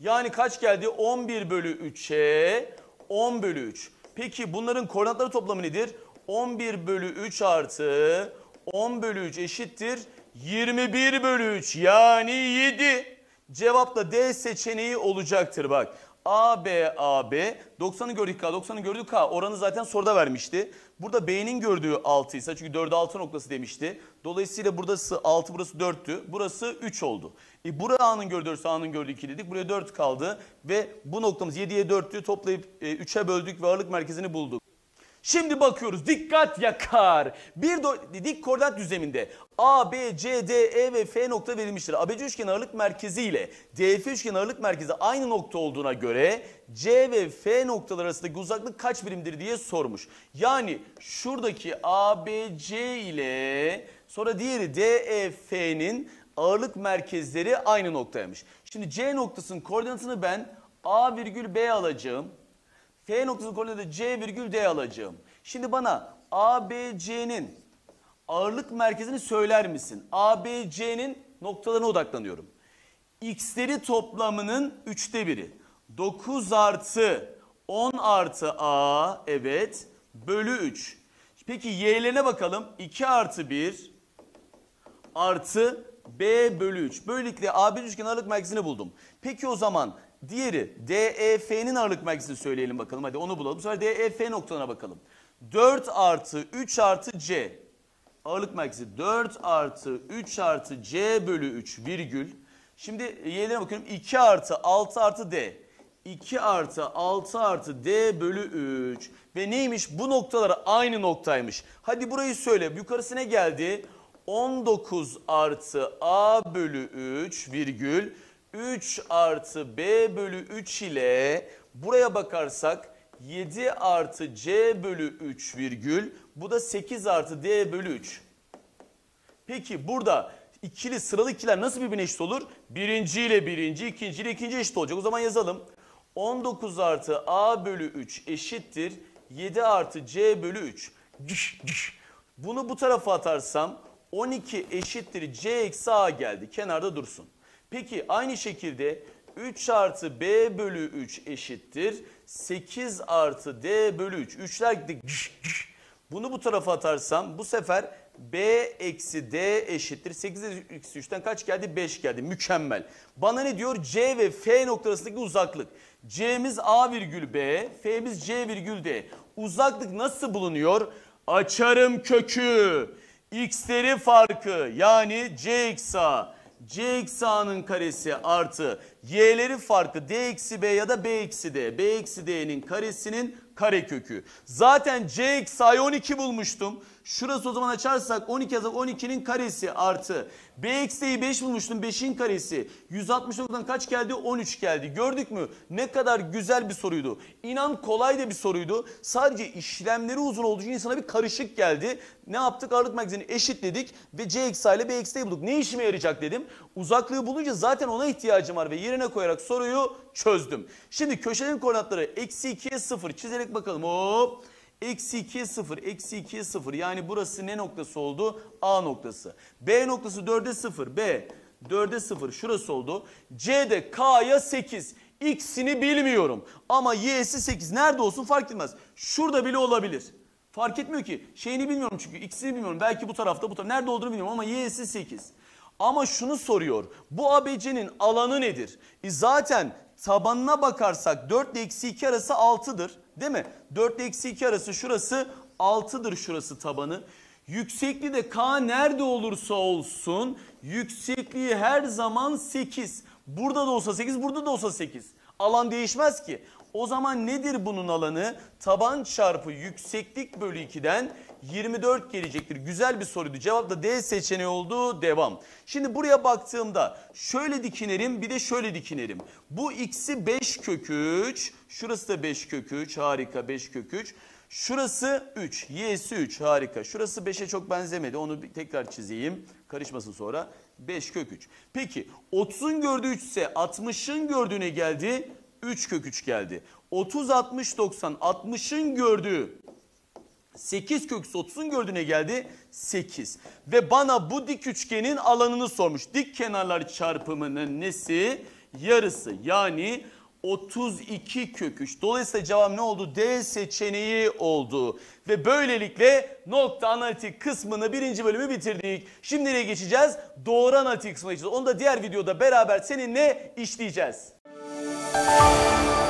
A: Yani kaç geldi? 11 bölü 3'e 10 bölü 3. Peki bunların koordinatları toplamı nedir? 11 bölü 3 artı 10 bölü 3 eşittir 21 bölü 3 yani 7. Cevap da D seçeneği olacaktır bak. A, B, A, B. 90'ı gördük K, 90'ı gördük K. Oranı zaten soruda vermişti. Burada B'nin gördüğü 6 ise çünkü 4'e 6 noktası demişti. Dolayısıyla burası 6, burası 4'tü. Burası 3 oldu. E buraya A'nın gördüğü 4, A'nın gördüğü 2 dedik. Buraya 4 kaldı ve bu noktamız 7'ye 4'tü. Toplayıp 3'e böldük ve ağırlık merkezini bulduk. Şimdi bakıyoruz dikkat yakar. Bir do- dik koordinat düzleminde A, B, C, D, E ve F nokta verilmiştir. ABC üçgen ağırlık merkezi ile DF üçgen ağırlık merkezi aynı nokta olduğuna göre C ve F noktaları arasındaki uzaklık kaç birimdir diye sormuş. Yani şuradaki A, B, C ile sonra diğeri D, E, F'nin ağırlık merkezleri aynı noktaymış. Şimdi C noktasının koordinatını ben A virgül B alacağım. T noktası koordinatı C virgül D alacağım. Şimdi bana ABC'nin ağırlık merkezini söyler misin? ABC'nin noktalarına odaklanıyorum. X'leri toplamının üçte biri. 9 artı 10 artı A evet bölü 3. Peki y'lerine bakalım. 2 artı 1 artı B bölü 3. Böylelikle A1 üçgen ağırlık merkezini buldum. Peki o zaman Diğeri DEF'nin aralık merkezini söyleyelim bakalım. Hadi onu bulalım. Sonra DEF noktalarına bakalım. 4 artı 3 artı C. Ağırlık merkezi 4 artı 3 artı C bölü 3 virgül. Şimdi y'lere bakıyorum. 2 artı 6 artı D. 2 artı 6 artı D bölü 3. Ve neymiş? Bu noktalar aynı noktaymış. Hadi burayı söyle. Yukarısı ne geldi? 19 artı A bölü 3 virgül. 3 artı B bölü 3 ile buraya bakarsak 7 artı C bölü 3 virgül bu da 8 artı D bölü 3. Peki burada ikili sıralı ikiler nasıl birbirine eşit olur? Birinci ile birinci, ikinci ile ikinci eşit olacak. O zaman yazalım. 19 artı A bölü 3 eşittir. 7 artı C bölü 3. Bunu bu tarafa atarsam 12 eşittir C eksi A geldi. Kenarda dursun. Peki aynı şekilde 3 artı B bölü 3 eşittir. 8 artı D bölü 3. 3'ler bunu bu tarafa atarsam bu sefer B eksi D eşittir. 8 eksi 3'ten kaç geldi? 5 geldi. Mükemmel. Bana ne diyor? C ve F noktasındaki uzaklık. C'miz A virgül B, F'miz C virgül D. Uzaklık nasıl bulunuyor? Açarım kökü. X'leri farkı yani C eksi A C eksi A'nın karesi artı Y'leri farkı D eksi B ya da B eksi D. B eksi D'nin karesinin karekökü. Zaten C eksi A'yı 12 bulmuştum. Şurası o zaman açarsak 12 yazar 12'nin karesi artı. B eksiği 5 bulmuştum 5'in karesi. 169'dan kaç geldi? 13 geldi. Gördük mü? Ne kadar güzel bir soruydu. İnan kolay da bir soruydu. Sadece işlemleri uzun olduğu için insana bir karışık geldi. Ne yaptık? Ağırlık merkezini eşitledik ve C eksi ile B eksiği bulduk. Ne işime yarayacak dedim. Uzaklığı bulunca zaten ona ihtiyacım var ve yerine koyarak soruyu çözdüm. Şimdi köşelerin koordinatları eksi 2'ye 0 çizerek bakalım. Hop. Eksi 2 0, eksi 2 0. Yani burası ne noktası oldu? A noktası. B noktası 4'e 0. B 4'e 0 şurası oldu. C de K'ya 8. X'ini bilmiyorum. Ama Y'si 8. Nerede olsun fark etmez. Şurada bile olabilir. Fark etmiyor ki. Şeyini bilmiyorum çünkü. X'ini bilmiyorum. Belki bu tarafta bu tarafta. Nerede olduğunu bilmiyorum ama Y'si 8. Ama şunu soruyor. Bu ABC'nin alanı nedir? E zaten tabanına bakarsak 4 ile eksi 2 arası 6'dır. Değil mi? 4 ile eksi 2 arası şurası 6'dır şurası tabanı. Yüksekliği de k nerede olursa olsun yüksekliği her zaman 8. Burada da olsa 8 burada da olsa 8. Alan değişmez ki. O zaman nedir bunun alanı? Taban çarpı yükseklik bölü 2'den 24 gelecektir. Güzel bir soruydu. Cevap da D seçeneği oldu. Devam. Şimdi buraya baktığımda şöyle dikinerim bir de şöyle dikinerim. Bu x'i 5 kök 3. Şurası da 5 kök 3. Harika 5 kök 3. Şurası 3. Y'si 3. Harika. Şurası 5'e çok benzemedi. Onu tekrar çizeyim. Karışmasın sonra. 5 kök 3. Peki 30'un gördüğü 3 ise 60'ın gördüğüne geldi. 3 kök 3 geldi. 30, 60, 90, 60'ın gördüğü 8 kök 30'un gördüğüne geldi 8. Ve bana bu dik üçgenin alanını sormuş. Dik kenarlar çarpımının nesi? Yarısı yani 32 kök Dolayısıyla cevap ne oldu? D seçeneği oldu. Ve böylelikle nokta analitik kısmını birinci bölümü bitirdik. Şimdi nereye geçeceğiz? Doğru analitik kısmına geçeceğiz. Onu da diğer videoda beraber seninle işleyeceğiz. Müzik